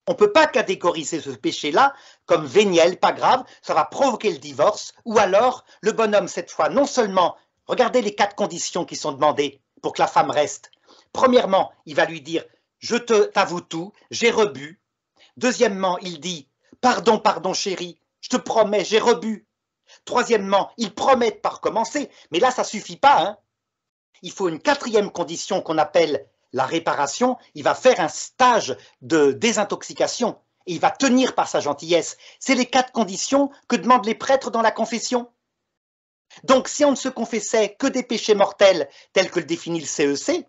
On ne peut pas catégoriser ce péché-là comme véniel, pas grave, ça va provoquer le divorce, ou alors le bonhomme, cette fois, non seulement, regardez les quatre conditions qui sont demandées pour que la femme reste. Premièrement, il va lui dire, je t'avoue tout, j'ai rebu, Deuxièmement, il dit Pardon, pardon, chérie, je te promets, j'ai rebu. Troisièmement, il promet de pas recommencer, mais là, ça suffit pas. Hein il faut une quatrième condition qu'on appelle la réparation. Il va faire un stage de désintoxication et il va tenir par sa gentillesse. C'est les quatre conditions que demandent les prêtres dans la confession. Donc, si on ne se confessait que des péchés mortels tels que le définit le CEC, e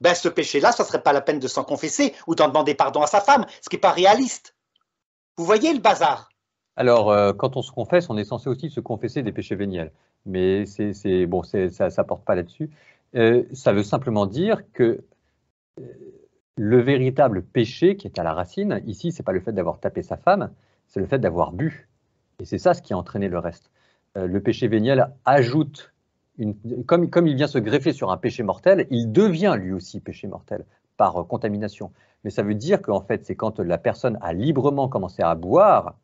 ben, ce péché-là, ça ne serait pas la peine de s'en confesser ou d'en demander pardon à sa femme, ce qui n'est pas réaliste. Vous voyez le bazar alors, euh, quand on se confesse, on est censé aussi se confesser des péchés véniels. Mais c'est bon, ça ne porte pas là-dessus. Euh, ça veut simplement dire que euh, le véritable péché qui est à la racine, ici, c'est pas le fait d'avoir tapé sa femme, c'est le fait d'avoir bu. Et c'est ça ce qui a entraîné le reste. le péché véniel ajoute comme, il vient se greffer sur un péché mortel, il devient lui aussi péché mortel par euh, contamination. Mais ça veut dire qu'en fait, c'est quand la personne a librement commencé à boire,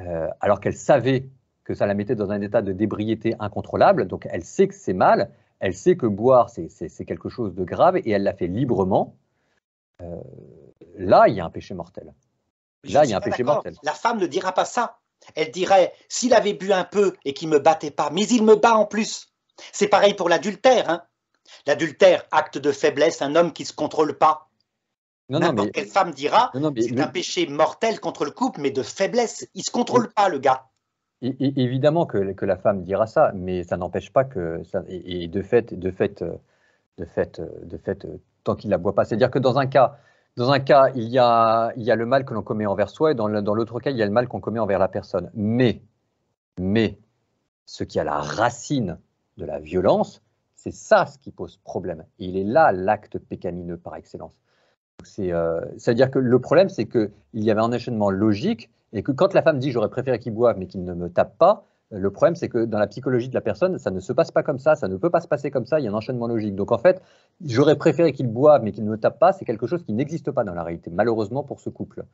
euh, alors qu'elle savait que ça la mettait dans un état de débriété incontrôlable, donc elle sait que c'est mal, elle sait que boire, c'est quelque chose de grave, et elle l'a fait librement, euh, là, il y a un péché mortel. Là, il y a un péché mortel. La femme ne dira pas ça. Elle dirait, s'il avait bu un peu et qu'il me battait pas, mais il me bat en plus. C'est pareil pour l'adultère. Hein. L'adultère, acte de faiblesse, un homme qui ne se contrôle pas. N'importe quelle femme dira, c'est un péché mortel contre le couple, mais de faiblesse. Il ne se contrôle pas, le gars. évidemment que, la femme dira ça, mais ça n'empêche pas que et, de fait, de fait, de fait, de fait, tant qu'il la boit pas. C'est-à-dire que dans un cas, dans un cas, il y a, le mal que l'on commet envers soi, et dans l'autre cas, il y a le mal qu'on commet envers la personne. Mais, mais, ce qui a la racine de la violence, c'est ça ce qui pose problème. il est là l'acte pécamineux par excellence. C'est-à-dire euh, que le problème, c'est qu'il y avait un enchaînement logique et que quand la femme dit j'aurais préféré qu'il boive mais qu'il ne me tape pas, euh, le problème, c'est que dans la psychologie de la personne, ça ne se passe pas comme ça, ça ne peut pas se passer comme ça, il y a un enchaînement logique. Donc en fait, j'aurais préféré qu'il boive mais qu'il ne me tape pas, c'est quelque chose qui n'existe pas dans la réalité, malheureusement pour ce couple.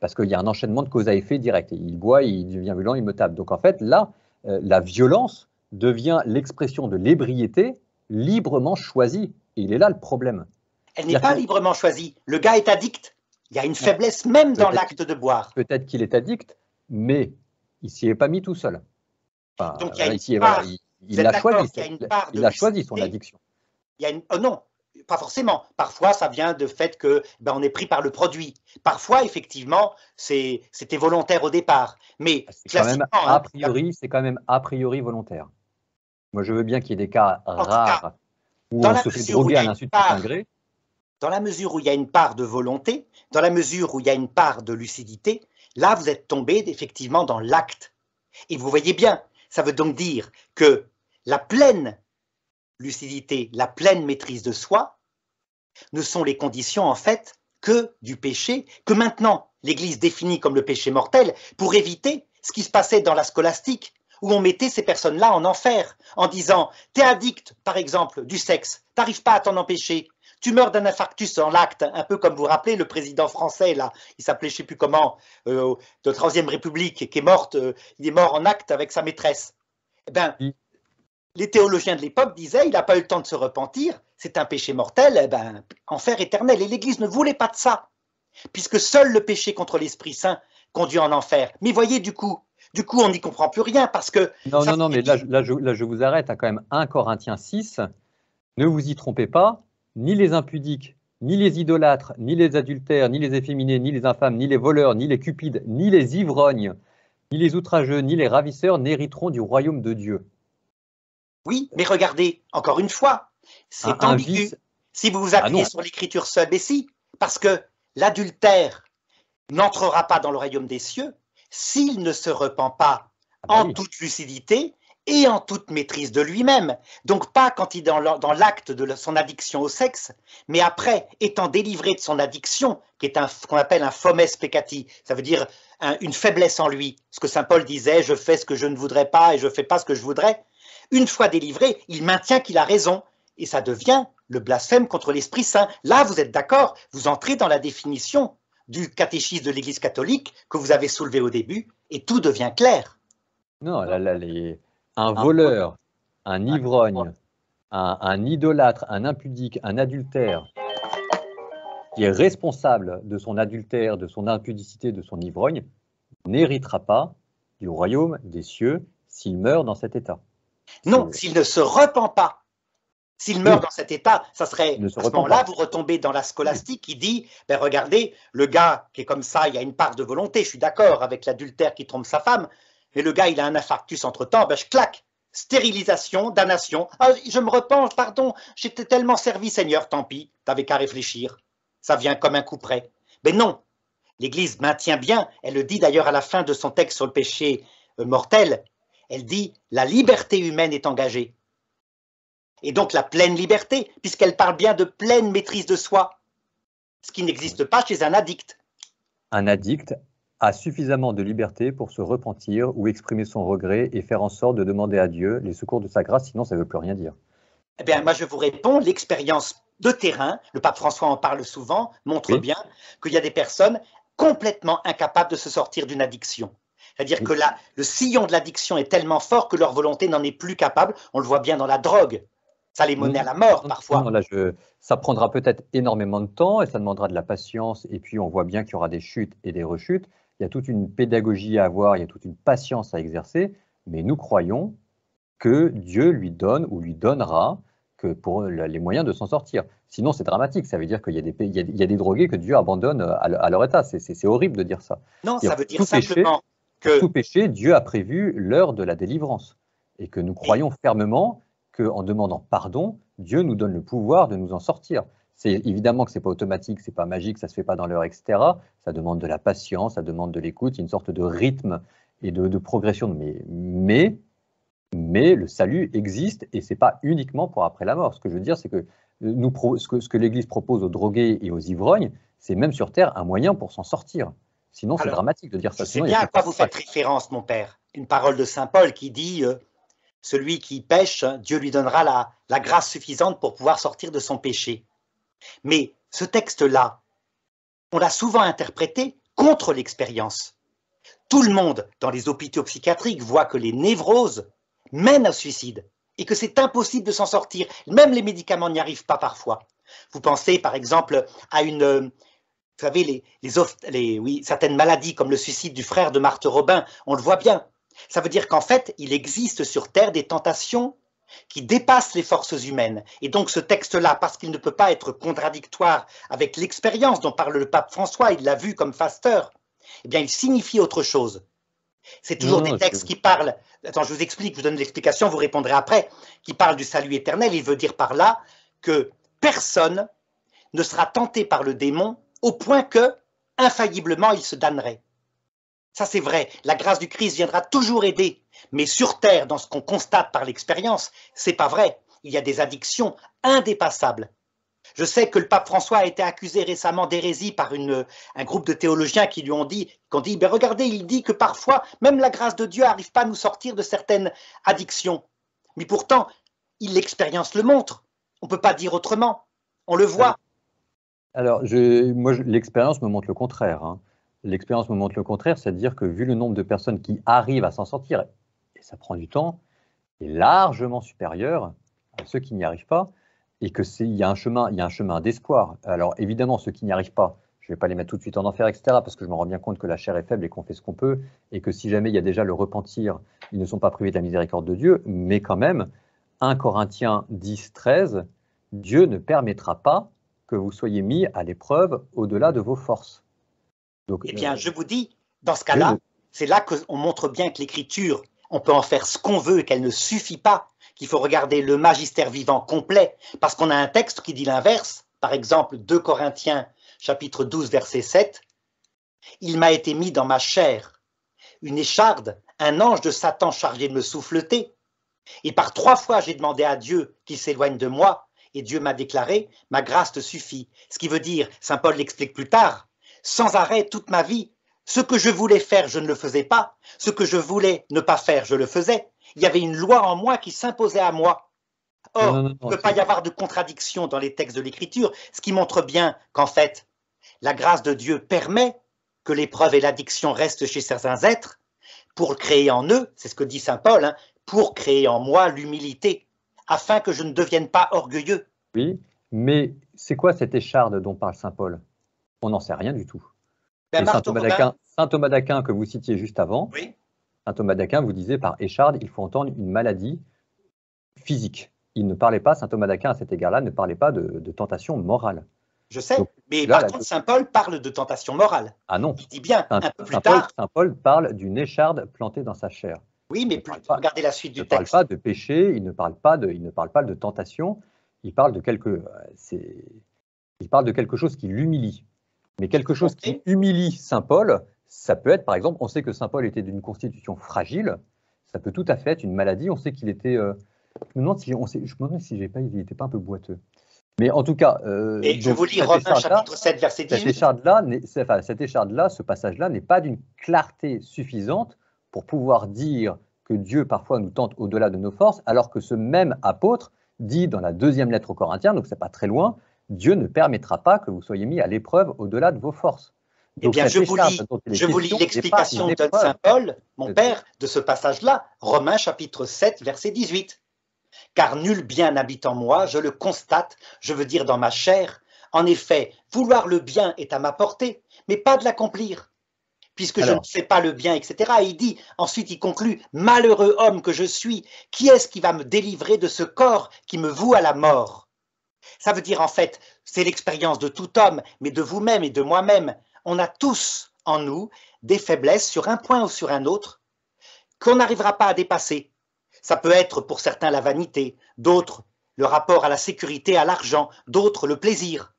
Parce qu'il y a un enchaînement de cause à effet direct. Il boit, il devient violent, il me tape. Donc en fait, là, euh, la violence devient l'expression de l'ébriété librement choisie. Et il est là le problème. Elle n'est pas librement choisie. Le gars est addict. Il y a une faiblesse même dans l'acte de boire. Peut-être qu'il est addict, mais il s'y est pas mis tout seul. Donc il, a a choisi. a, choisi son addiction. Oh non, pas forcément. Parfois, ça vient de fait que ben, on est pris par le produit. Parfois, effectivement, c'était volontaire au départ. Mais ah, classiquement, a hein, priori, c'est quand même a priori volontaire. Moi, je veux bien qu'il y ait des cas rares où on se fait Dans la mesure où il y a une part de volonté, dans la mesure où il y a une part de lucidité, là, vous êtes tombé effectivement dans l'acte. Et vous voyez bien, ça veut donc dire que la pleine lucidité, la pleine maîtrise de soi, ne sont les conditions en fait que du péché, que maintenant l'Église définit comme le péché mortel, pour éviter ce qui se passait dans la scolastique, où on mettait ces personnes-là en enfer, en disant T'es addict, par exemple, du sexe, t'arrives pas à t'en empêcher, tu meurs d'un infarctus en l'acte, un peu comme vous, rappelez le président français, là, il s'appelait je sais plus comment, euh, de Troisième République, qui est morte, euh, il est mort en acte avec sa maîtresse. Eh ben, les théologiens de l'époque disaient il n'a pas eu le temps de se repentir, c'est un péché mortel, eh ben, enfer éternel. Et l'Église ne voulait pas de ça, puisque seul le péché contre l'Esprit Saint conduit en enfer. Mais voyez du coup, du coup, on n'y comprend plus rien parce que. Non, non, non, mais là, je, vous arrête à quand même 1 Corinthiens 6. Ne vous y trompez pas, ni les impudiques, ni les idolâtres, ni les adultères, ni les efféminés, ni les infâmes, ni les voleurs, ni les cupides, ni les ivrognes, ni les outrageux, ni les ravisseurs n'hériteront du royaume de Dieu. Oui, mais regardez, encore une fois, c'est ambigu. Si vous vous appuyez ah sur l'écriture seule, mais si, parce que l'adultère n'entrera pas dans le royaume des cieux, s'il ne se repent pas ah bah en toute lucidité et en toute maîtrise de lui-même, donc pas quand il est dans l'acte de son addiction au sexe, mais après, étant délivré de son addiction, qui est un qu'on appelle un fomes peccati, ça veut dire une faiblesse en lui, ce que saint Paul disait, je fais ce que je ne voudrais pas et je ne fais pas ce que je voudrais. Une fois délivré, il maintient qu'il a raison, et ça devient le blasphème contre l'Esprit Saint. Là, vous êtes d'accord, vous entrez dans la définition du catéchisme de l'Église catholique que vous avez soulevé au début, et tout devient clair. Non, là, là, un, voleur, un ivrogne, un, idolâtre, un impudique, un adultère, qui est responsable de son adultère, de son impudicité, de son ivrogne, n'héritera pas du royaume des cieux s'il meurt dans cet état. Non, s'il ne se repent pas. S'il meurt dans cet état, ça serait à ce moment-là, vous retombez dans la scolastique qui dit ben regardez, le gars qui est comme ça, il a une part de volonté, je suis d'accord avec l'adultère qui trompe sa femme, mais le gars, il a un infarctus entre-temps, ben je claque, stérilisation, damnation. Ah, je me repense, pardon, j'étais tellement servi, Seigneur, tant pis, t'avais qu'à réfléchir. Ça vient comme un coup près. Mais non, l'Église maintient bien, elle le dit d'ailleurs à la fin de son texte sur le péché euh, mortel, elle dit la liberté humaine est engagée et donc la pleine liberté, puisqu'elle parle bien de pleine maîtrise de soi, ce qui n'existe pas chez un addict. Un addict a suffisamment de liberté pour se repentir ou exprimer son regret et faire en sorte de demander à Dieu les secours de sa grâce, sinon ça ne veut plus rien dire. Eh bien, moi je vous réponds, l'expérience de terrain, le pape François en parle souvent, montre bien qu'il y a des personnes complètement incapables de se sortir d'une addiction. C'est-à-dire que le sillon de l'addiction est tellement fort que leur volonté n'en est plus capable. On le voit bien dans la drogue. Ça les menait à la mort parfois. là, je, ça prendra peut-être énormément de temps et ça demandera de la patience. Et puis, on voit bien qu'il y aura des chutes et des rechutes. Il y a toute une pédagogie à avoir, il y a toute une patience à exercer. Mais nous croyons que Dieu lui donne ou lui donnera que pour les moyens de s'en sortir. Sinon, c'est dramatique. Ça veut dire qu'il y, a des drogués que Dieu abandonne à, leur état. C'est horrible de dire ça. Non, ça veut dire simplement que. tout péché, Dieu a prévu l'heure de la délivrance. Et que nous croyons fermement en demandant pardon, Dieu nous donne le pouvoir de nous en sortir. C'est évidemment que ce n'est pas automatique, ce n'est pas magique, ça se fait pas dans l'heure, etc. Ça demande de la patience, ça demande de l'écoute, une sorte de rythme et de, progression. Mais, mais, le salut existe et c'est pas uniquement pour après la mort. Ce que je veux dire, c'est que euh, nous, ce que, l'Église propose aux drogués et aux ivrognes, c'est même sur terre un moyen pour s'en sortir. Sinon, c'est dramatique de dire ça. Je bien à quoi vous faites référence, mon père. Une parole de saint Paul qui dit euh, celui qui pêche, hein, Dieu lui donnera la, grâce suffisante pour pouvoir sortir de son péché. Mais ce texte-là, on l'a souvent interprété contre l'expérience. Tout le monde dans les hôpitaux psychiatriques voit que les névroses mènent au suicide et que c'est impossible de s'en sortir. Même les médicaments n'y arrivent pas parfois. Vous pensez par exemple à une, euh, savez, les, oui, certaines maladies comme le suicide du frère de Marthe Robin, on le voit bien. Ça veut dire qu'en fait, il existe sur Terre des tentations qui dépassent les forces humaines. Et donc ce texte-là, parce qu'il ne peut pas être contradictoire avec l'expérience dont parle le pape François, il l'a vu comme fasteur, eh bien il signifie autre chose. C'est toujours des textes qui parlent, attends, je vous explique, je vous donne l'explication, vous répondrez après, qui parlent du salut éternel. Il veut dire par là que personne ne sera tenté par le démon au point que, infailliblement, il se damnerait. Ça, c'est vrai. La grâce du Christ viendra toujours aider. Mais sur terre, dans ce qu'on constate par l'expérience, c'est pas vrai. Il y a des addictions indépassables. Je sais que le pape François a été accusé récemment d'hérésie par un groupe de théologiens qui lui ont dit, qui dit ben regardez, il dit que parfois, même la grâce de Dieu n'arrive pas à nous sortir de certaines addictions. Mais pourtant, l'expérience le montre. On ne peut pas dire autrement. On le voit. Alors, je, moi, l'expérience me montre le contraire. Hein. L'expérience me montre le contraire, c'est-à-dire que vu le nombre de personnes qui arrivent à s'en sortir, et ça prend du temps, est largement supérieur à ceux qui n'y arrivent pas, et que il y a un chemin, il y a un chemin d'espoir. Alors évidemment, ceux qui n'y arrivent pas, je ne vais pas les mettre tout de suite en enfer, etc., parce que je me rends bien compte que la chair est faible et qu'on fait ce qu'on peut, et que si jamais il y a déjà le repentir, ils ne sont pas privés de la miséricorde de Dieu, mais quand même, 1 Corinthiens 10, 13, Dieu ne permettra pas que vous soyez mis à l'épreuve au-delà de vos forces eh bien, euh, je vous dis, dans ce cas-là, c'est là qu'on montre bien que l'écriture, on peut en faire ce qu'on veut et qu'elle ne suffit pas, qu'il faut regarder le magistère vivant complet, parce qu'on a un texte qui dit l'inverse. Par exemple, 2 Corinthiens, chapitre 12, verset 7, Il m'a été mis dans ma chair une écharde, un ange de Satan chargé de me souffleter. Et par trois fois, j'ai demandé à Dieu qu'il s'éloigne de moi, et Dieu m'a déclaré, ma grâce te suffit. Ce qui veut dire, Saint Paul l'explique plus tard, sans arrêt toute ma vie. Ce que je voulais faire, je ne le faisais pas. Ce que je voulais ne pas faire, je le faisais. Il y avait une loi en moi qui s'imposait à moi. Or, il ne peut pas y avoir de contradiction dans les textes de l'Écriture, ce qui montre bien qu'en fait, la grâce de Dieu permet que l'épreuve et l'addiction restent chez certains êtres pour créer en eux, c'est ce que dit Saint Paul, hein, pour créer en moi l'humilité, afin que je ne devienne pas orgueilleux. Oui, mais c'est quoi cette écharde dont parle Saint Paul on n'en sait rien du tout. Ben, Saint, Thomas d'Aquin, que vous citiez juste avant, Saint Thomas d'Aquin vous disait par écharde, il faut entendre une maladie physique. Il ne parlait pas, Saint Thomas d'Aquin à cet égard-là ne parlait pas de, tentation morale. Je sais, mais par contre, Saint Paul parle de tentation morale. Ah non. Il dit bien, Saint, un peu plus Paul, Saint Paul parle d'une écharde plantée dans sa chair. Oui, mais regardez la suite du texte. Il ne parle pas de péché, il ne parle pas de, il ne parle pas de tentation, il parle de quelque, euh, il parle de quelque chose qui l'humilie. Mais quelque chose qui humilie Saint Paul, ça peut être, par exemple, on sait que Saint Paul était d'une constitution fragile, ça peut tout à fait être une maladie. On sait qu'il était. Euh, je me demande si je me demande si j'ai pas, il n'était pas un peu boiteux. Mais en tout cas. Euh, Et je vous lis Romains chapitre 7, verset Cette écharde-là, enfin, cette écharde-là, ce passage-là n'est pas d'une clarté suffisante pour pouvoir dire que Dieu parfois nous tente au-delà de nos forces, alors que ce même apôtre dit dans la deuxième lettre aux Corinthiens, donc c'est pas très loin, Dieu ne permettra pas que vous soyez mis à l'épreuve au-delà de vos forces. eh bien, je vous, lis, l'explication de Saint Paul, mon père, de ce passage-là, Romains chapitre 7, verset 18. Car nul bien n'habite en moi, je le constate, je veux dire dans ma chair. En effet, vouloir le bien est à ma portée, mais pas de l'accomplir, puisque je ne sais pas le bien, etc. il dit, ensuite il conclut, malheureux homme que je suis, qui est-ce qui va me délivrer de ce corps qui me voue à la mort ça veut dire en fait, c'est l'expérience de tout homme, mais de vous-même et de moi-même. On a tous en nous des faiblesses sur un point ou sur un autre qu'on n'arrivera pas à dépasser. Ça peut être pour certains la vanité, d'autres le rapport à la sécurité, à l'argent, d'autres le plaisir.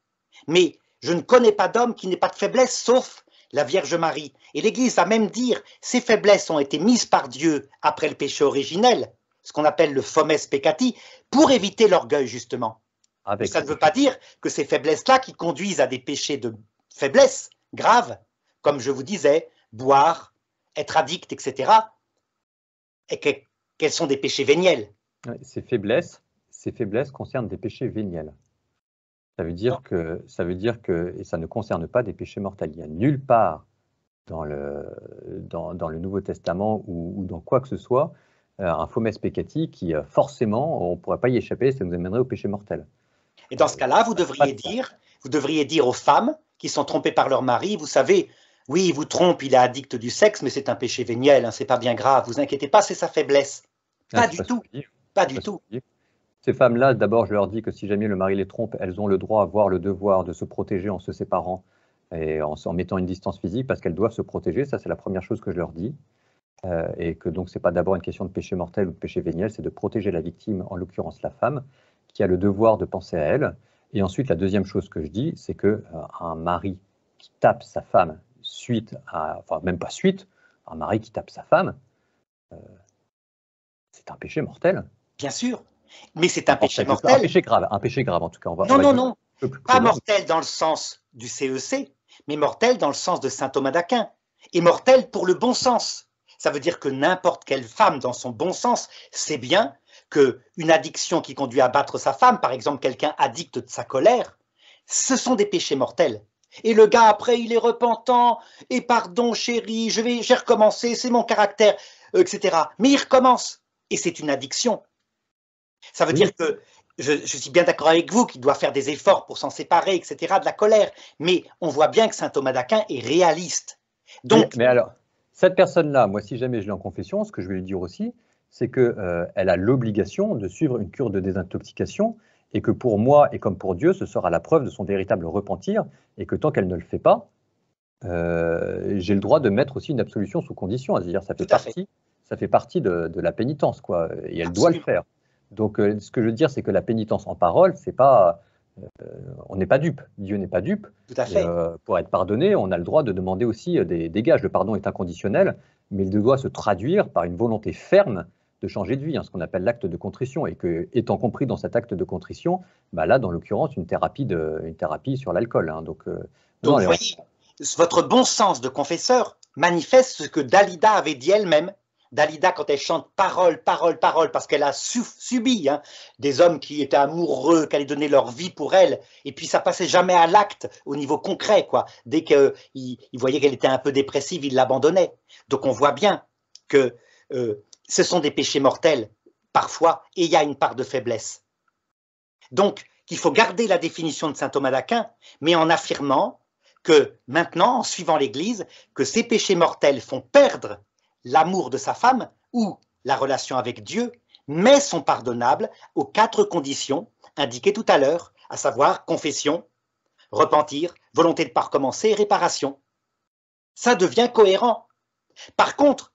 Mais je ne connais pas d'homme qui n'ait pas de faiblesse sauf la Vierge Marie. Et l'Église va même dire ces faiblesses ont été mises par Dieu après le péché originel, ce qu'on appelle le fomes peccati, pour éviter l'orgueil justement ça ne veut pas dire que ces faiblesses-là qui conduisent à des péchés de faiblesse graves, comme je vous disais, boire, être addict, etc., et quels sont des péchés véniels. Ces faiblesses, ces faiblesses concernent des péchés véniels. Ça veut dire que, ça veut dire que, et ça ne concerne pas des péchés mortels. Il n'y a nulle part dans le, dans, le Nouveau Testament ou, dans quoi que ce soit euh, un faux peccati qui euh, forcément, on ne pourrait pas y échapper, ça nous amènerait au péché mortel. Et dans ce cas-là, vous devriez dire, vous devriez dire aux femmes qui sont trompées par leur mari, vous savez, oui, il vous trompe, il est addict du sexe, mais c'est un péché véniel, ce hein, c'est pas bien grave, vous inquiétez pas, c'est sa faiblesse. Ah, pas du tout, pas du tout. Ces femmes-là, d'abord, je leur dis que si jamais le mari les trompe, elles ont le droit, voire le devoir de se protéger en se séparant et en, mettant une distance physique parce qu'elles doivent se protéger. Ça, c'est la première chose que je leur dis. Euh, et que donc, ce n'est pas d'abord une question de péché mortel ou de péché véniel, c'est de protéger la victime, en l'occurrence la femme qui a le devoir de penser à elle. Et ensuite, la deuxième chose que je dis, c'est que euh, un mari qui tape sa femme suite à, enfin même pas suite, un mari qui tape sa femme, euh, c'est un péché mortel. Bien sûr, mais c'est un péché mortel. Un péché grave, un péché grave en tout cas. non, non, non, non, pas mortel dans le sens du CEC, e mais mortel dans le sens de saint Thomas d'Aquin, et mortel pour le bon sens. Ça veut dire que n'importe quelle femme, dans son bon sens, sait bien une addiction qui conduit à battre sa femme, par exemple quelqu'un addict de sa colère, ce sont des péchés mortels. Et le gars, après, il est repentant, et pardon chérie, je vais, j'ai recommencé, c'est mon caractère, euh, etc. Mais il recommence, et c'est une addiction. Ça veut dire que je, suis bien d'accord avec vous qu'il doit faire des efforts pour s'en séparer, etc., de la colère. Mais on voit bien que saint Thomas d'Aquin est réaliste. Donc, mais alors, cette personne-là, moi, si jamais je l'ai en confession, ce que je vais lui dire aussi, c'est qu'elle euh, a l'obligation de suivre une cure de désintoxication et que pour moi et comme pour Dieu, ce sera la preuve de son véritable repentir et que tant qu'elle ne le fait pas, euh, j'ai le droit de mettre aussi une absolution sous condition, c'est-à-dire ça fait partie, ça fait partie de, la pénitence quoi, et elle doit le faire. Donc euh, ce que je veux dire, c'est que la pénitence en parole, c'est pas, on n'est pas dupe, Dieu n'est pas dupe. pour être pardonné, on a le droit de demander aussi des, des gages. Le pardon est inconditionnel, mais il doit se traduire par une volonté ferme de changer de vie, hein, ce qu'on appelle l'acte de contrition, et que, étant compris dans cet acte de contrition, bah là, dans l'occurrence, une thérapie, de, une thérapie sur l'alcool. Hein. donc, euh, vous voyez, votre bon sens de confesseur manifeste ce que Dalida avait dit elle-même. Dalida, quand elle chante parole, parole, parole, parce qu'elle a subi hein, des hommes qui étaient amoureux, qu'elle allaient donner leur vie pour elle, et puis ça passait jamais à l'acte au niveau concret, quoi. Dès qu'il voyait qu'elle était un peu dépressive, il l'abandonnait. Donc on voit bien que euh, ce sont des péchés mortels, parfois, et il y a une part de faiblesse. Donc, qu'il faut garder la définition de saint Thomas d'Aquin, mais en affirmant que maintenant, en suivant l'Église, que ces péchés mortels font perdre l'amour de sa femme ou la relation avec Dieu, mais sont pardonnables aux quatre conditions indiquées tout à l'heure, à savoir confession, repentir, volonté de ne recommencer et réparation. Ça devient cohérent. Par contre,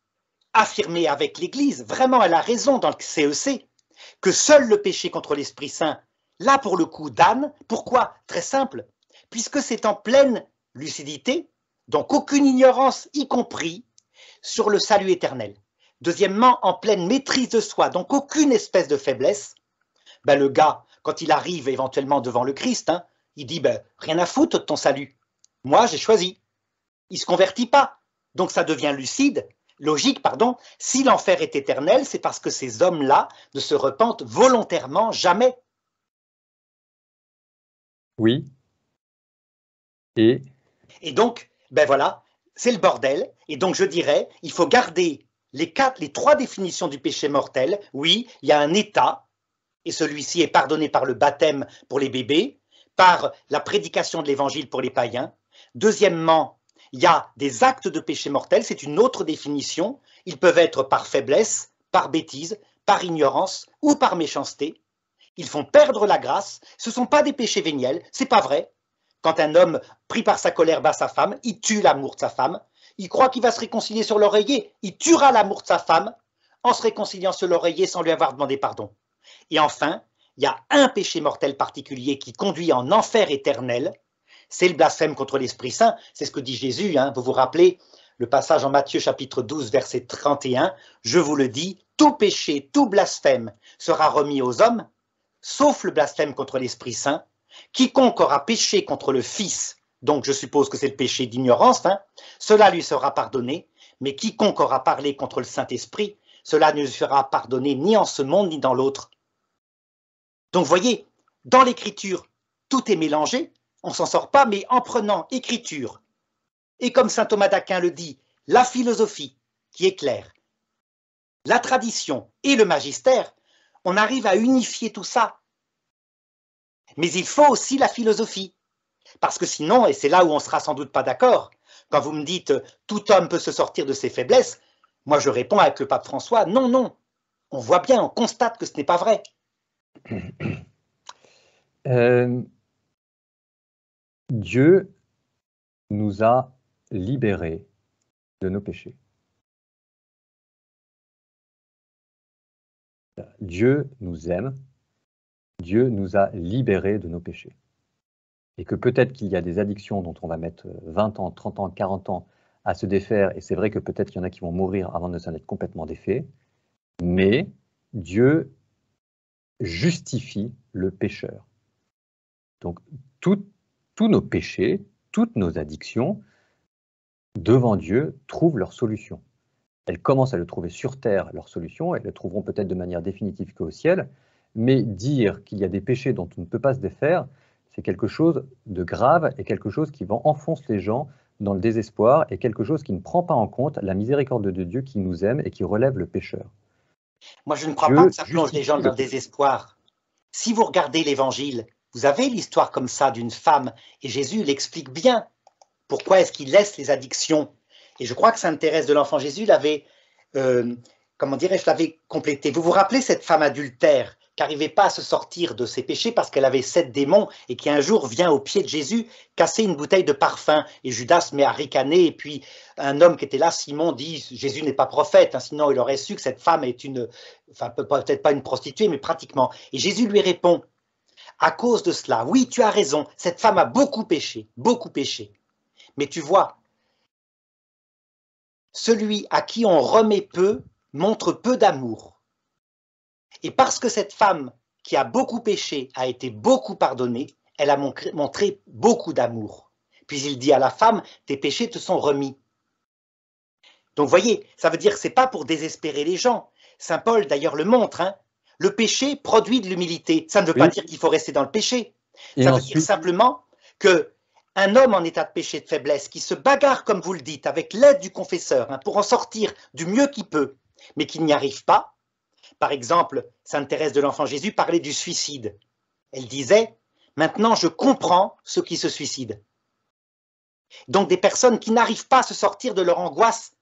affirmer avec l'Église, vraiment elle a raison dans le CEC, e que seul le péché contre l'Esprit Saint, là pour le coup d'âne, pourquoi Très simple, puisque c'est en pleine lucidité, donc aucune ignorance y compris, sur le salut éternel. Deuxièmement, en pleine maîtrise de soi, donc aucune espèce de faiblesse. Ben, le gars, quand il arrive éventuellement devant le Christ, hein, il dit ben, rien à foutre de ton salut. Moi, j'ai choisi. Il se convertit pas. Donc ça devient lucide, logique, pardon, si l'enfer est éternel, c'est parce que ces hommes-là ne se repentent volontairement jamais. Oui. Et Et donc, ben voilà, c'est le bordel. Et donc je dirais, il faut garder les quatre, les trois définitions du péché mortel. Oui, il y a un état, et celui-ci est pardonné par le baptême pour les bébés, par la prédication de l'évangile pour les païens. Deuxièmement, il y a des actes de péché mortel, c'est une autre définition. Ils peuvent être par faiblesse, par bêtise, par ignorance ou par méchanceté. Ils font perdre la grâce. Ce ne sont pas des péchés véniels, c'est pas vrai. Quand un homme, pris par sa colère, bat sa femme, il tue l'amour de sa femme. Il croit qu'il va se réconcilier sur l'oreiller, il tuera l'amour de sa femme en se réconciliant sur l'oreiller sans lui avoir demandé pardon. Et enfin, il y a un péché mortel particulier qui conduit en enfer éternel, c'est le blasphème contre l'Esprit Saint. C'est ce que dit Jésus. Hein. Vous vous rappelez le passage en Matthieu chapitre 12, verset 31. Je vous le dis, tout péché, tout blasphème sera remis aux hommes, sauf le blasphème contre l'Esprit Saint. Quiconque aura péché contre le Fils, donc je suppose que c'est le péché d'ignorance, hein, cela lui sera pardonné, mais quiconque aura parlé contre le Saint-Esprit, cela ne sera pardonné ni en ce monde ni dans l'autre. Donc voyez, dans l'Écriture, tout est mélangé, on s'en sort pas, mais en prenant écriture, et comme saint Thomas d'Aquin le dit, la philosophie qui est claire, la tradition et le magistère, on arrive à unifier tout ça. Mais il faut aussi la philosophie, parce que sinon, et c'est là où on sera sans doute pas d'accord, quand vous me dites tout homme peut se sortir de ses faiblesses, moi je réponds avec le pape François, non, non, on voit bien, on constate que ce n'est pas vrai. Euh, Dieu nous a libérés de nos péchés. Dieu nous aime, Dieu nous a libérés de nos péchés. Et que peut-être qu'il y a des addictions dont on va mettre 20 ans, 30 ans, 40 ans à se défaire, et c'est vrai que peut-être qu'il y en a qui vont mourir avant de s'en être complètement défait, mais Dieu justifie le pécheur. Donc toute tous nos péchés, toutes nos addictions, devant Dieu, trouvent leur solution. Elles commencent à le trouver sur terre, leur solution, elles le trouveront peut-être de manière définitive qu'au ciel, mais dire qu'il y a des péchés dont on ne peut pas se défaire, c'est quelque chose de grave et quelque chose qui enfonce les gens dans le désespoir et quelque chose qui ne prend pas en compte la miséricorde de Dieu qui nous aime et qui relève le pécheur. Moi, je ne crois pas que ça plonge les gens dans le désespoir. Si vous regardez l'Évangile, vous avez l'histoire comme ça d'une femme, et Jésus l'explique bien. Pourquoi est-ce qu'il laisse les addictions Et je crois que ça intéresse de l'Enfant Jésus l'avait, euh, comment dirais-je, l'avait complété. Vous vous rappelez cette femme adultère qui n'arrivait pas à se sortir de ses péchés parce qu'elle avait sept démons et qui un jour vient au pied de Jésus casser une bouteille de parfum. Et Judas met à ricaner. Et puis un homme qui était là, Simon, dit Jésus n'est pas prophète, hein, sinon il aurait su que cette femme est une, enfin peut-être pas une prostituée, mais pratiquement. Et Jésus lui répond à cause de cela. Oui, tu as raison, cette femme a beaucoup péché, beaucoup péché. Mais tu vois, celui à qui on remet peu montre peu d'amour. Et parce que cette femme qui a beaucoup péché a été beaucoup pardonnée, elle a montré beaucoup d'amour. Puis il dit à la femme, tes péchés te sont remis. Donc voyez, ça veut dire que ce n'est pas pour désespérer les gens. Saint Paul d'ailleurs le montre, hein, le péché produit de l'humilité. Ça ne veut pas dire qu'il faut rester dans le péché. ça veut dire simplement que un homme en état de péché de faiblesse qui se bagarre, comme vous le dites, avec l'aide du confesseur hein, pour en sortir du mieux qu'il peut, mais qui n'y arrive pas. Par exemple, Sainte Thérèse de l'Enfant Jésus parlait du suicide. Elle disait Maintenant, je comprends ceux qui se suicident. Donc, des personnes qui n'arrivent pas à se sortir de leur angoisse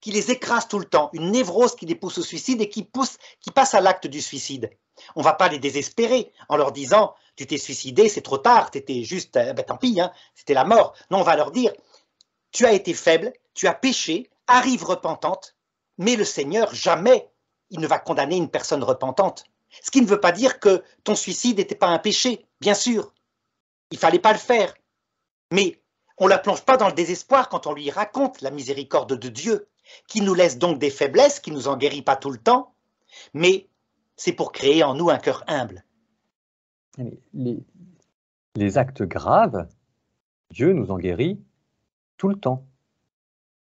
qui les écrase tout le temps, une névrose qui les pousse au suicide et qui, pousse, qui passe à l'acte du suicide. On ne va pas les désespérer en leur disant tu t'es suicidé, c'est trop tard, t'étais juste, euh, ben, tant pis, hein, c'était la mort. Non, on va leur dire tu as été faible, tu as péché, arrive repentante, mais le Seigneur jamais il ne va condamner une personne repentante. Ce qui ne veut pas dire que ton suicide n'était pas un péché, bien sûr. Il fallait pas le faire. Mais on ne la plonge pas dans le désespoir quand on lui raconte la miséricorde de Dieu qui nous laisse donc des faiblesses, qui ne nous en guérit pas tout le temps, mais c'est pour créer en nous un cœur humble. Les, actes graves, Dieu nous en guérit tout le temps.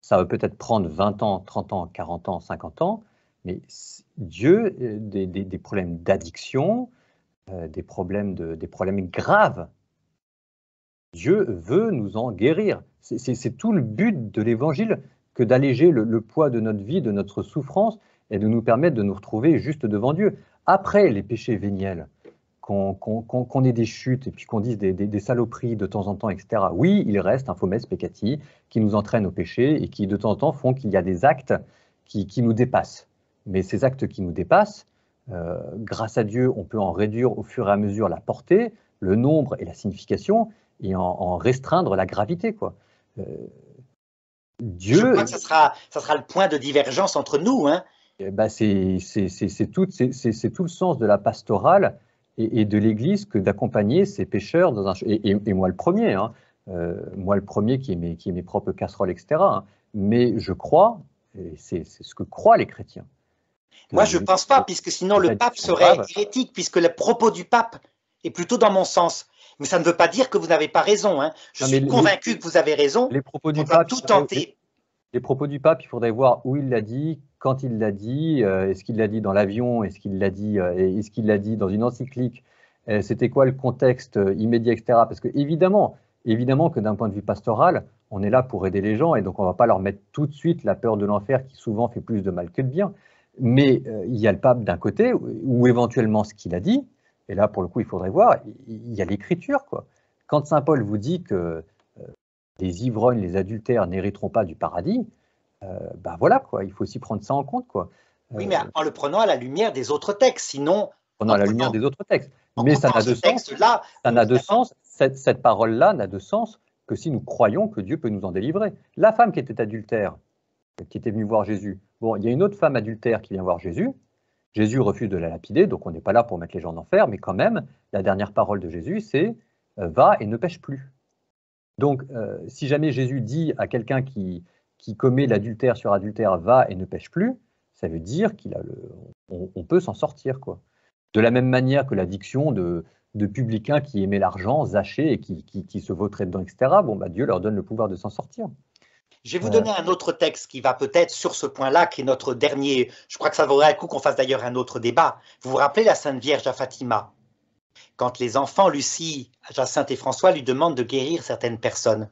Ça va peut-être prendre 20 ans, 30 ans, 40 ans, 50 ans, mais Dieu, euh, des, problèmes d'addiction, euh, des, problèmes des problèmes graves, Dieu veut nous en guérir. C'est tout le but de l'évangile que d'alléger le, poids de notre vie, de notre souffrance, et de nous permettre de nous retrouver juste devant Dieu. Après les péchés véniels, qu'on ait des chutes et puis qu'on dise des, saloperies de temps en temps, etc. Oui, il reste un fomes peccati qui nous entraîne au péché et qui de temps en temps font qu'il y a des actes qui, nous dépassent. Mais ces actes qui nous dépassent, euh, grâce à Dieu, on peut en réduire au fur et à mesure la portée, le nombre et la signification, et en, restreindre la gravité. Quoi. Euh, Dieu. Je crois que ça sera, ça sera le point de divergence entre nous. Hein. Eh ben, c'est tout, tout, le sens de la pastorale et, de l'Église que d'accompagner ces pécheurs dans un et, moi le premier, hein. euh, moi le premier qui ai mes, qui mes propres casseroles, etc. Hein. mais je crois, et c'est ce que croient les chrétiens. Moi je ne pense pas, puisque sinon le pape serait hérétique, puisque le propos du pape est plutôt dans mon sens. Mais ça ne veut pas dire que vous n'avez pas raison. Hein. Je suis convaincu que vous avez raison. Les propos du pape, tout tenter. Les, propos du pape, il faudrait voir où il l'a dit, quand il l'a dit, euh, est-ce qu'il l'a dit dans l'avion, est-ce qu'il l'a dit, euh, est-ce qu'il l'a dit dans une encyclique. Euh, c'était quoi le contexte immédiat, etc. Parce que évidemment, évidemment que d'un point de vue pastoral, on est là pour aider les gens et donc on ne va pas leur mettre tout de suite la peur de l'enfer qui souvent fait plus de mal que de bien. Mais il y a le pape d'un côté, ou éventuellement ce qu'il a dit, et là, pour le coup, il faudrait voir, il y a l'écriture. quoi. Quand Saint Paul vous dit que euh, les ivrognes, les adultères n'hériteront pas du paradis, ben voilà, quoi, il faut aussi prendre ça en compte. Quoi. Euh, oui, mais en le prenant à la lumière des autres textes, sinon. Prenant à la lumière des autres textes. Mais ça n'a de sens. de sens. Cette, cette parole-là n'a de sens que si nous croyons que Dieu peut nous en délivrer. La femme qui était adultère, qui était venue voir Jésus, bon, il y a une autre femme adultère qui vient voir Jésus, Jésus refuse de la lapider, donc on n'est pas là pour mettre les gens en enfer, mais quand même, la dernière parole de Jésus, c'est euh, va et ne pêche plus. Donc, euh, si jamais Jésus dit à quelqu'un qui, commet l'adultère sur adultère, va et ne pêche plus, ça veut dire qu'il a le, on, peut s'en sortir, quoi. De la même manière que l'addiction de, de publicains qui aimaient l'argent, zaché et qui, qui, se vautraient dedans, etc. Bon, bah, Dieu leur donne le pouvoir de s'en sortir. Je vais vous donner un autre texte qui va peut-être sur ce point-là, qui est notre dernier. Je crois que ça vaudrait le coup qu'on fasse d'ailleurs un autre débat. Vous vous rappelez la Sainte Vierge à Fatima Quand les enfants, Lucie, Jacinthe et François, lui demandent de guérir certaines personnes.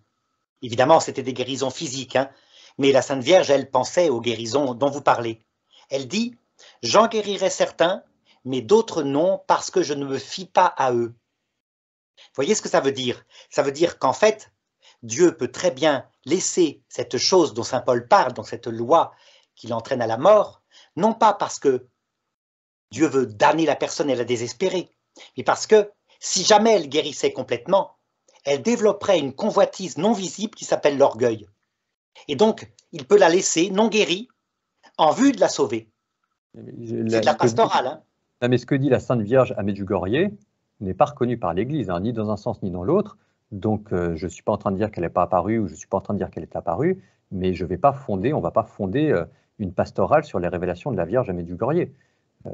Évidemment, c'était des guérisons physiques, hein. mais la Sainte Vierge, elle pensait aux guérisons dont vous parlez. Elle dit J'en guérirai certains, mais d'autres non, parce que je ne me fie pas à eux. Vous voyez ce que ça veut dire Ça veut dire qu'en fait, Dieu peut très bien laisser cette chose dont Saint Paul parle, dans cette loi qui l'entraîne à la mort, non pas parce que Dieu veut damner la personne et la désespérer, mais parce que si jamais elle guérissait complètement, elle développerait une convoitise non visible qui s'appelle l'orgueil. Et donc, il peut la laisser non guérie en vue de la sauver. C'est de la pastorale. Hein. mais ce que dit la Sainte Vierge à Medjugorje n'est pas reconnu par l'Église, hein, ni dans un sens ni dans l'autre. Donc, euh, je ne suis pas en train de dire qu'elle n'est pas apparue ou je ne suis pas en train de dire qu'elle est apparue, mais je ne vais pas fonder, on ne va pas fonder euh, une pastorale sur les révélations de la Vierge à Medjugorje. Euh,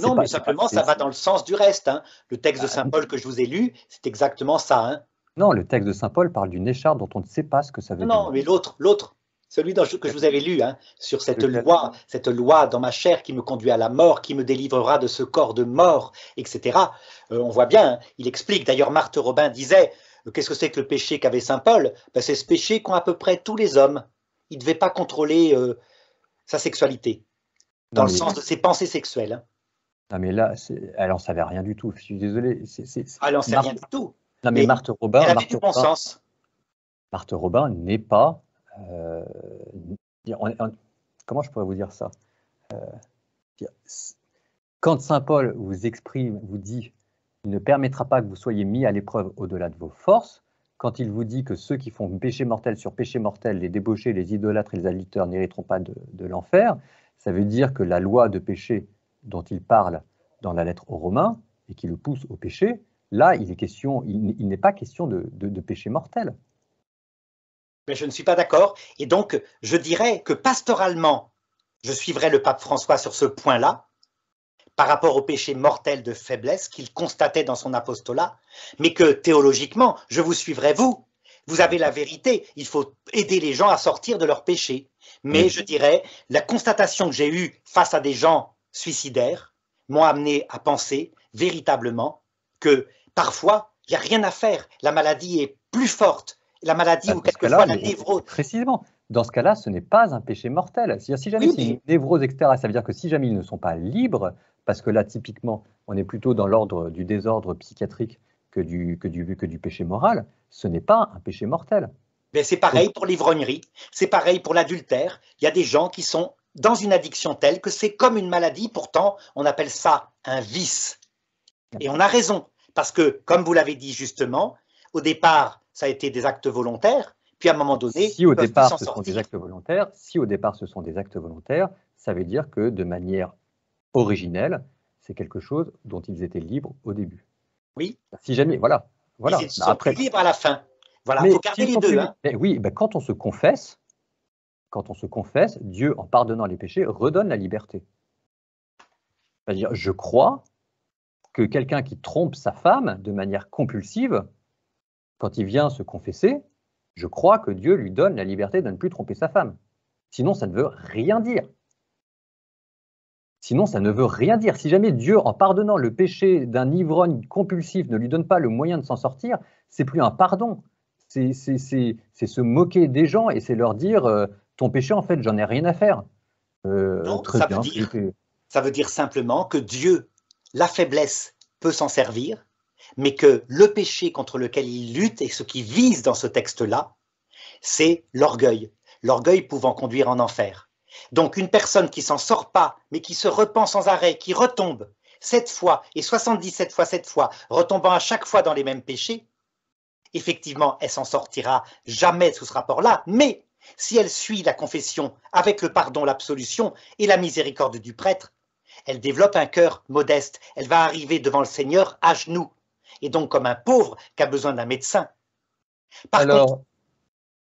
non, mais simplement, ça va dans le sens du reste. Hein. Le texte de ah, Saint Paul que je vous ai lu, c'est exactement ça. Hein. Non, le texte de Saint Paul parle d'une écharpe dont on ne sait pas ce que ça veut dire. Non, mais l'autre, l'autre celui que je vous avais lu, hein, sur cette loi, cette loi dans ma chair qui me conduit à la mort, qui me délivrera de ce corps de mort, etc. Euh, on voit bien, hein, il explique, d'ailleurs Marthe Robin disait, euh, qu'est-ce que c'est que le péché qu'avait Saint Paul ben, C'est ce péché qu'ont à peu près tous les hommes. Il ne devait pas contrôler euh, sa sexualité, dans le sens de ses pensées sexuelles. Hein. Non mais là, elle n'en savait rien du tout, je suis désolé. c'est Elle n'en savait rien du tout. Non mais, Marthe Robin... Elle avait du bon sens. Marthe Robin n'est pas euh, comment je pourrais vous dire ça euh, Quand Saint Paul vous exprime, vous dit, il ne permettra pas que vous soyez mis à l'épreuve au-delà de vos forces, quand il vous dit que ceux qui font péché mortel sur péché mortel, les débauchés, les idolâtres et les adulteurs n'hériteront pas de, l'enfer, ça veut dire que la loi de péché dont il parle dans la lettre aux Romains et qui le pousse au péché, là, il n'est question, il, n'est pas question de péché mortel mais je ne suis pas d'accord. Et donc, je dirais que pastoralement, je suivrai le pape François sur ce point-là, par rapport au péché mortel de faiblesse qu'il constatait dans son apostolat, mais que théologiquement, je vous suivrai vous. Vous avez la vérité, il faut aider les gens à sortir de leurs péchés. Mais je dirais, la constatation que j'ai eue face à des gens suicidaires m'ont amené à penser véritablement que parfois, il n'y a rien à faire. La maladie est plus forte la maladie bah, ou quelquefois la névrose. Précisément. Dans ce cas-là, ce n'est pas un péché mortel. Si, si jamais c'est une névrose, ça veut dire que si jamais ils ne sont pas libres, parce que là, typiquement, on est plutôt dans l'ordre du désordre psychiatrique que du, que du, que du péché moral, ce n'est pas un péché mortel. Mais ben, c'est pareil pour l'ivrognerie, c'est pareil pour l'adultère. Il y a des gens qui sont dans une addiction telle que c'est comme une maladie, pourtant on appelle ça un vice. Et on a raison, parce que, comme vous l'avez dit justement, au départ, ça a été des actes volontaires. Puis à un moment donné, si au départ ce sont des actes volontaires, si au départ ce sont des actes volontaires, ça veut dire que de manière originelle, c'est quelque chose dont ils étaient libres au début. Oui. Si jamais, voilà, voilà. Ils bah, sont après, plus libres à la fin. Voilà, mais faut garder les deux. Hein. oui, bah, quand on se confesse, quand on se confesse, Dieu, en pardonnant les péchés, redonne la liberté. C'est-à-dire, je crois que quelqu'un qui trompe sa femme de manière compulsive, quand il vient se confesser, je crois que Dieu lui donne la liberté de ne plus tromper sa femme. Sinon, ça ne veut rien dire. Sinon, ça ne veut rien dire. Si jamais Dieu, en pardonnant le péché d'un ivrogne compulsif, ne lui donne pas le moyen de s'en sortir, c'est plus un pardon. C'est se moquer des gens et c'est leur dire euh, ton péché, en fait, j'en ai rien à faire. Donc, euh, ça veut dire simplement que Dieu, la faiblesse, peut s'en servir mais que le péché contre lequel il lutte et ce qui vise dans ce texte-là, c'est l'orgueil, l'orgueil pouvant conduire en enfer. Donc une personne qui s'en sort pas, mais qui se repent sans arrêt, qui retombe sept fois et 77 fois sept fois, retombant à chaque fois dans les mêmes péchés, effectivement, elle s'en sortira jamais sous ce rapport-là, mais si elle suit la confession avec le pardon, l'absolution et la miséricorde du prêtre, elle développe un cœur modeste, elle va arriver devant le Seigneur à genoux, et donc comme un pauvre qui a besoin d'un médecin. Alors,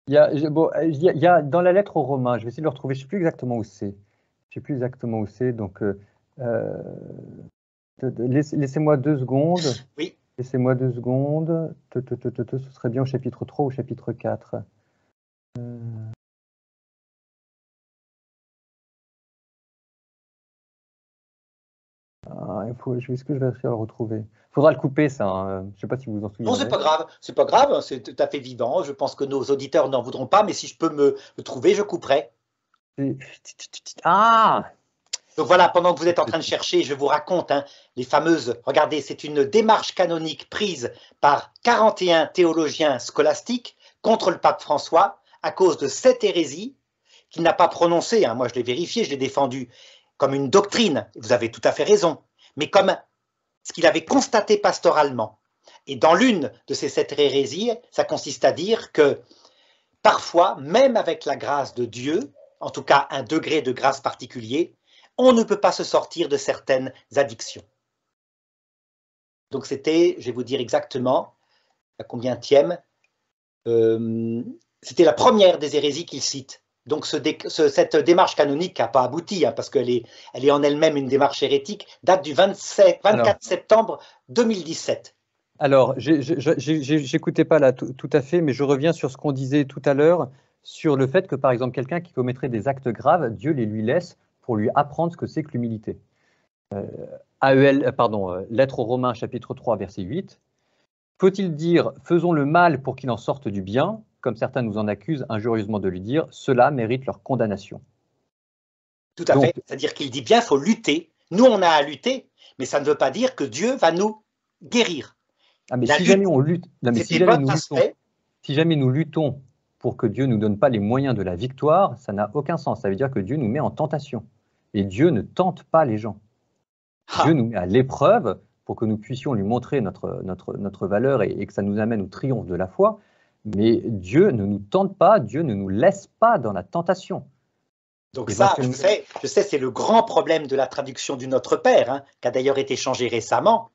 il y, a, dans la lettre aux Romains, je vais essayer de le retrouver, je ne sais plus exactement où c'est. Je sais plus exactement où c'est, donc euh, euh, laissez-moi deux secondes. Oui. Laissez-moi deux secondes. ce serait bien au chapitre 3 ou au chapitre 4. est-ce hein, que je vais réussir à le retrouver Faudra le couper, ça. Hein. Je sais pas si vous vous en souvenez. Non, c'est pas grave. C'est pas grave. Hein, c'est tout à fait vivant. Je pense que nos auditeurs n'en voudront pas, mais si je peux me, le trouver, je couperai. Ah donc voilà, pendant que vous êtes en train de chercher, je vous raconte les fameuses. Regardez, c'est une démarche canonique prise par 41 théologiens scolastiques contre le pape François à cause de cette hérésie qu'il n'a pas prononcée. Moi, je l'ai vérifié, je l'ai défendue comme une doctrine. Vous avez tout à fait raison mais comme ce qu'il avait constaté pastoralement. Et dans l'une de ces sept hérésies, ça consiste à dire que parfois, même avec la grâce de Dieu, en tout cas un degré de grâce particulier, on ne peut pas se sortir de certaines addictions. Donc c'était, je vais vous dire exactement, à combien tième, euh, c'était la première des hérésies qu'il cite. Donc cette démarche canonique n'a pas abouti, hein, parce qu'elle est, en elle-même une démarche hérétique, date du 24 septembre 2017. Alors, j'écoutais pas là tout à fait, mais je reviens sur ce qu'on disait tout à l'heure, sur le fait que, par exemple, quelqu'un qui commettrait des actes graves, Dieu les lui laisse pour lui apprendre ce que c'est que l'humilité. Euh, AEL, euh, pardon, euh, lettre aux Romains, chapitre 3, verset 8. Faut-il dire faisons le mal pour qu'il en sorte du bien comme certains nous en accusent injurieusement de lui dire, cela mérite leur condamnation. Tout à fait. C'est-à-dire qu'il dit bien, il faut lutter. Nous, on a à lutter, mais ça ne veut pas dire que Dieu va nous guérir. Ah, mais si jamais on lutte, si jamais nous luttons, pour que Dieu ne nous donne pas les moyens de la victoire, ça n'a aucun sens. Ça veut dire que Dieu nous met en tentation. Et Dieu ne tente pas les gens. Ah. Dieu nous met à l'épreuve pour que nous puissions lui montrer notre, notre, notre valeur et, que ça nous amène au triomphe de la foi. Mais Dieu ne nous tente pas, Dieu ne nous laisse pas dans la tentation. Donc ça, je sais, c'est le grand problème de la traduction du Notre Père, hein, qui a d'ailleurs été changée récemment,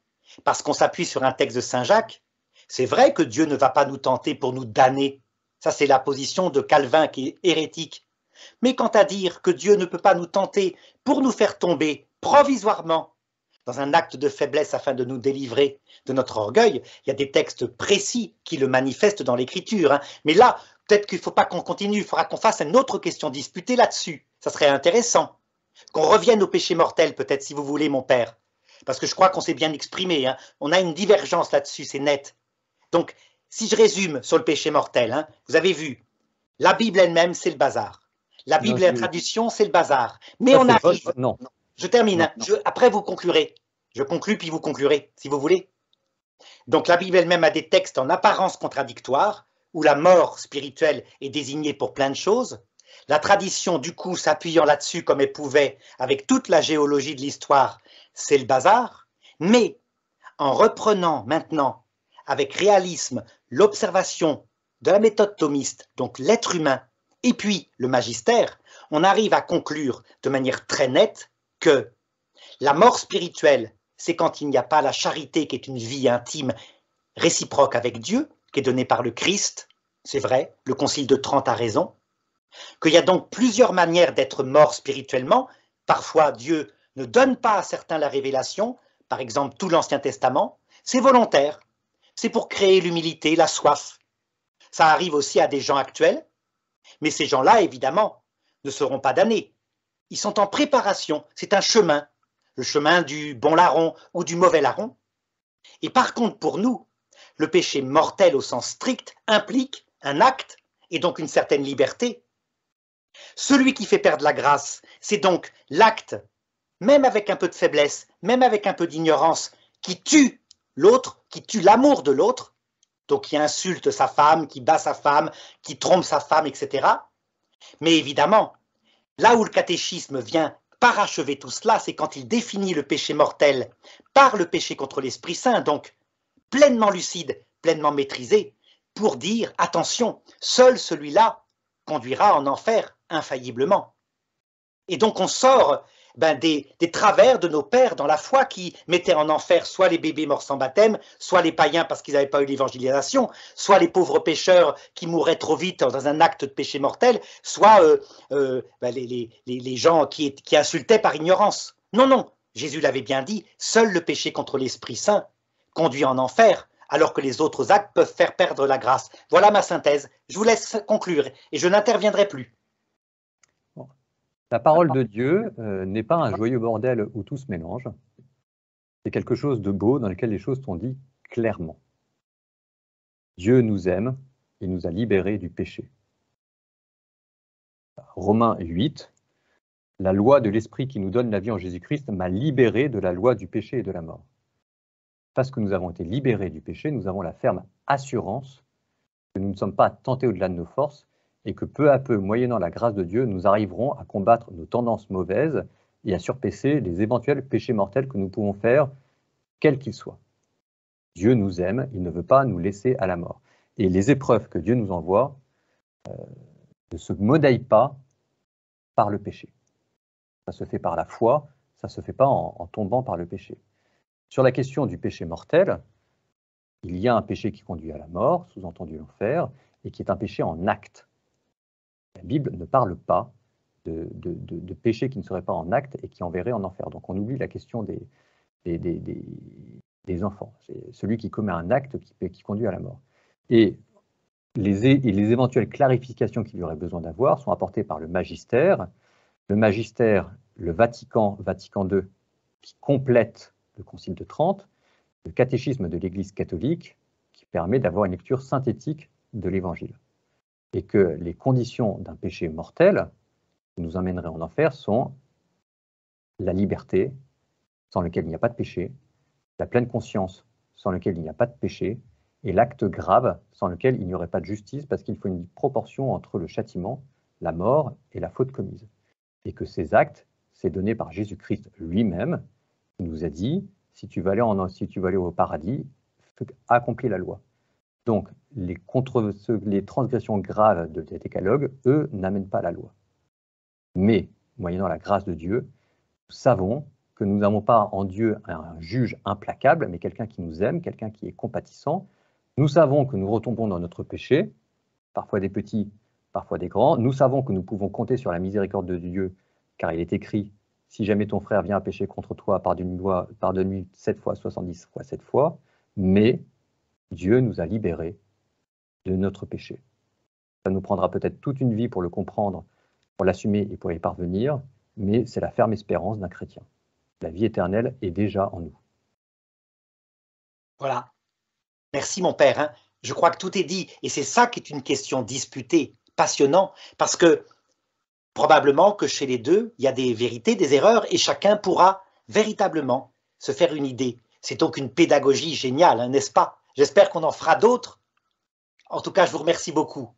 parce qu'on s'appuie sur un texte de Saint Jacques. C'est vrai que Dieu ne va pas nous tenter pour nous damner. Ça, c'est la position de Calvin qui est hérétique. Mais quant à dire que Dieu ne peut pas nous tenter pour nous faire tomber provisoirement dans un acte de faiblesse afin de nous délivrer de notre orgueil. Il y a des textes précis qui le manifestent dans l'Écriture. Hein. Mais là, peut-être qu'il ne faut pas qu'on continue, il faudra qu'on fasse une autre question disputée là-dessus. Ça serait intéressant. Qu'on revienne au péché mortel, peut-être, si vous voulez, mon père. Parce que je crois qu'on s'est bien exprimé. Hein. On a une divergence là-dessus, c'est net. Donc, si je résume sur le péché mortel, hein, vous avez vu, la Bible elle-même, c'est le bazar. La Bible et la traduction, c'est le bazar. Mais on arrive. non. Je termine. Hein. après, vous conclurez. Je conclus, puis vous conclurez, si vous voulez. Donc la Bible elle-même a des textes en apparence contradictoires, où la mort spirituelle est désignée pour plein de choses. La tradition, du coup, s'appuyant là-dessus comme elle pouvait, avec toute la géologie de l'histoire, c'est le bazar. Mais en reprenant maintenant, avec réalisme, l'observation de la méthode thomiste, donc l'être humain, et puis le magistère, on arrive à conclure de manière très nette que la mort spirituelle, c'est quand il n'y a pas la charité qui est une vie intime réciproque avec Dieu, qui est donnée par le Christ, c'est vrai, le Concile de Trente a raison, qu'il y a donc plusieurs manières d'être mort spirituellement, parfois Dieu ne donne pas à certains la révélation, par exemple tout l'Ancien Testament, c'est volontaire, c'est pour créer l'humilité, la soif. Ça arrive aussi à des gens actuels, mais ces gens-là, évidemment, ne seront pas damnés. Ils sont en préparation. C'est un chemin, le chemin du bon larron ou du mauvais larron. Et par contre, pour nous, le péché mortel au sens strict implique un acte et donc une certaine liberté. Celui qui fait perdre la grâce, c'est donc l'acte, même avec un peu de faiblesse, même avec un peu d'ignorance, qui tue l'autre, qui tue l'amour de l'autre, donc qui insulte sa femme, qui bat sa femme, qui trompe sa femme, etc. Mais évidemment, Là où le catéchisme vient parachever tout cela, c'est quand il définit le péché mortel par le péché contre l'Esprit Saint, donc pleinement lucide, pleinement maîtrisé, pour dire, attention, seul celui-là conduira en enfer infailliblement. Et donc on sort ben, des, travers de nos pères dans la foi qui mettaient en enfer soit les bébés morts sans baptême, soit les païens parce qu'ils n'avaient pas eu l'évangélisation, soit les pauvres pécheurs qui mouraient trop vite dans un acte de péché mortel, soit euh, euh, ben, les, gens qui, qui insultaient par ignorance. Non, non, Jésus l'avait bien dit, seul le péché contre l'Esprit Saint conduit en enfer, alors que les autres actes peuvent faire perdre la grâce. Voilà ma synthèse. Je vous laisse conclure et je n'interviendrai plus. La parole de Dieu euh, n'est pas un joyeux bordel où tout se mélange. C'est quelque chose de beau dans lequel les choses sont dites clairement. Dieu nous aime, et nous a libérés du péché. Romains 8, la loi de l'Esprit qui nous donne la vie en Jésus-Christ m'a libéré de la loi du péché et de la mort. Parce que nous avons été libérés du péché, nous avons la ferme assurance que nous ne sommes pas tentés au-delà de nos forces, et que peu à peu, moyennant la grâce de Dieu, nous arriverons à combattre nos tendances mauvaises et à surpasser les éventuels péchés mortels que nous pouvons faire, quels qu'ils soient. Dieu nous aime, il ne veut pas nous laisser à la mort. Et les épreuves que Dieu nous envoie euh, ne se modèlent pas par le péché. Ça se fait par la foi, ça ne se fait pas en, en, tombant par le péché. Sur la question du péché mortel, il y a un péché qui conduit à la mort, sous-entendu l'enfer, et qui est un péché en acte. Bible ne parle pas de, de, péchés qui ne serait pas en acte et qui enverrait en enfer. Donc on oublie la question des, des, enfants. C'est celui qui commet un acte qui, qui conduit à la mort. Et les, et les éventuelles clarifications qu'il y aurait besoin d'avoir sont apportées par le magistère. Le magistère, le Vatican, Vatican II, qui complète le Concile de Trente, le catéchisme de l'Église catholique, qui permet d'avoir une lecture synthétique de l'Évangile et que les conditions d'un péché mortel qui nous emmènerait en enfer sont la liberté, sans laquelle il n'y a pas de péché, la pleine conscience, sans laquelle il n'y a pas de péché, et l'acte grave, sans lequel il n'y aurait pas de justice, parce qu'il faut une proportion entre le châtiment, la mort et la faute commise. Et que ces actes, c'est donné par Jésus-Christ lui-même, qui nous a dit, si tu veux aller, en, si tu veux aller au paradis, accomplis la loi. Donc, les, transgressions graves de décalogues, eux, n'amènent pas la loi. Mais, moyennant la grâce de Dieu, nous savons que nous n'avons pas en Dieu un juge implacable, mais quelqu'un qui nous aime, quelqu'un qui est compatissant. Nous savons que nous retombons dans notre péché, parfois des petits, parfois des grands. Nous savons que nous pouvons compter sur la miséricorde de Dieu, car il est écrit si jamais ton frère vient à pécher contre toi, pardonne-lui pardonne 7 fois, 70 fois, 7 fois. Mais Dieu nous a libérés de notre péché. Ça nous prendra peut-être toute une vie pour le comprendre, pour l'assumer et pour y parvenir, mais c'est la ferme espérance d'un chrétien. La vie éternelle est déjà en nous. Voilà. Merci mon père. Hein. Je crois que tout est dit. Et c'est ça qui est une question disputée, passionnante parce que probablement que chez les deux, il y a des vérités, des erreurs, et chacun pourra véritablement se faire une idée. C'est donc une pédagogie géniale, hein, n'est-ce pas J'espère qu'on en fera d'autres en tout cas, je vous remercie beaucoup.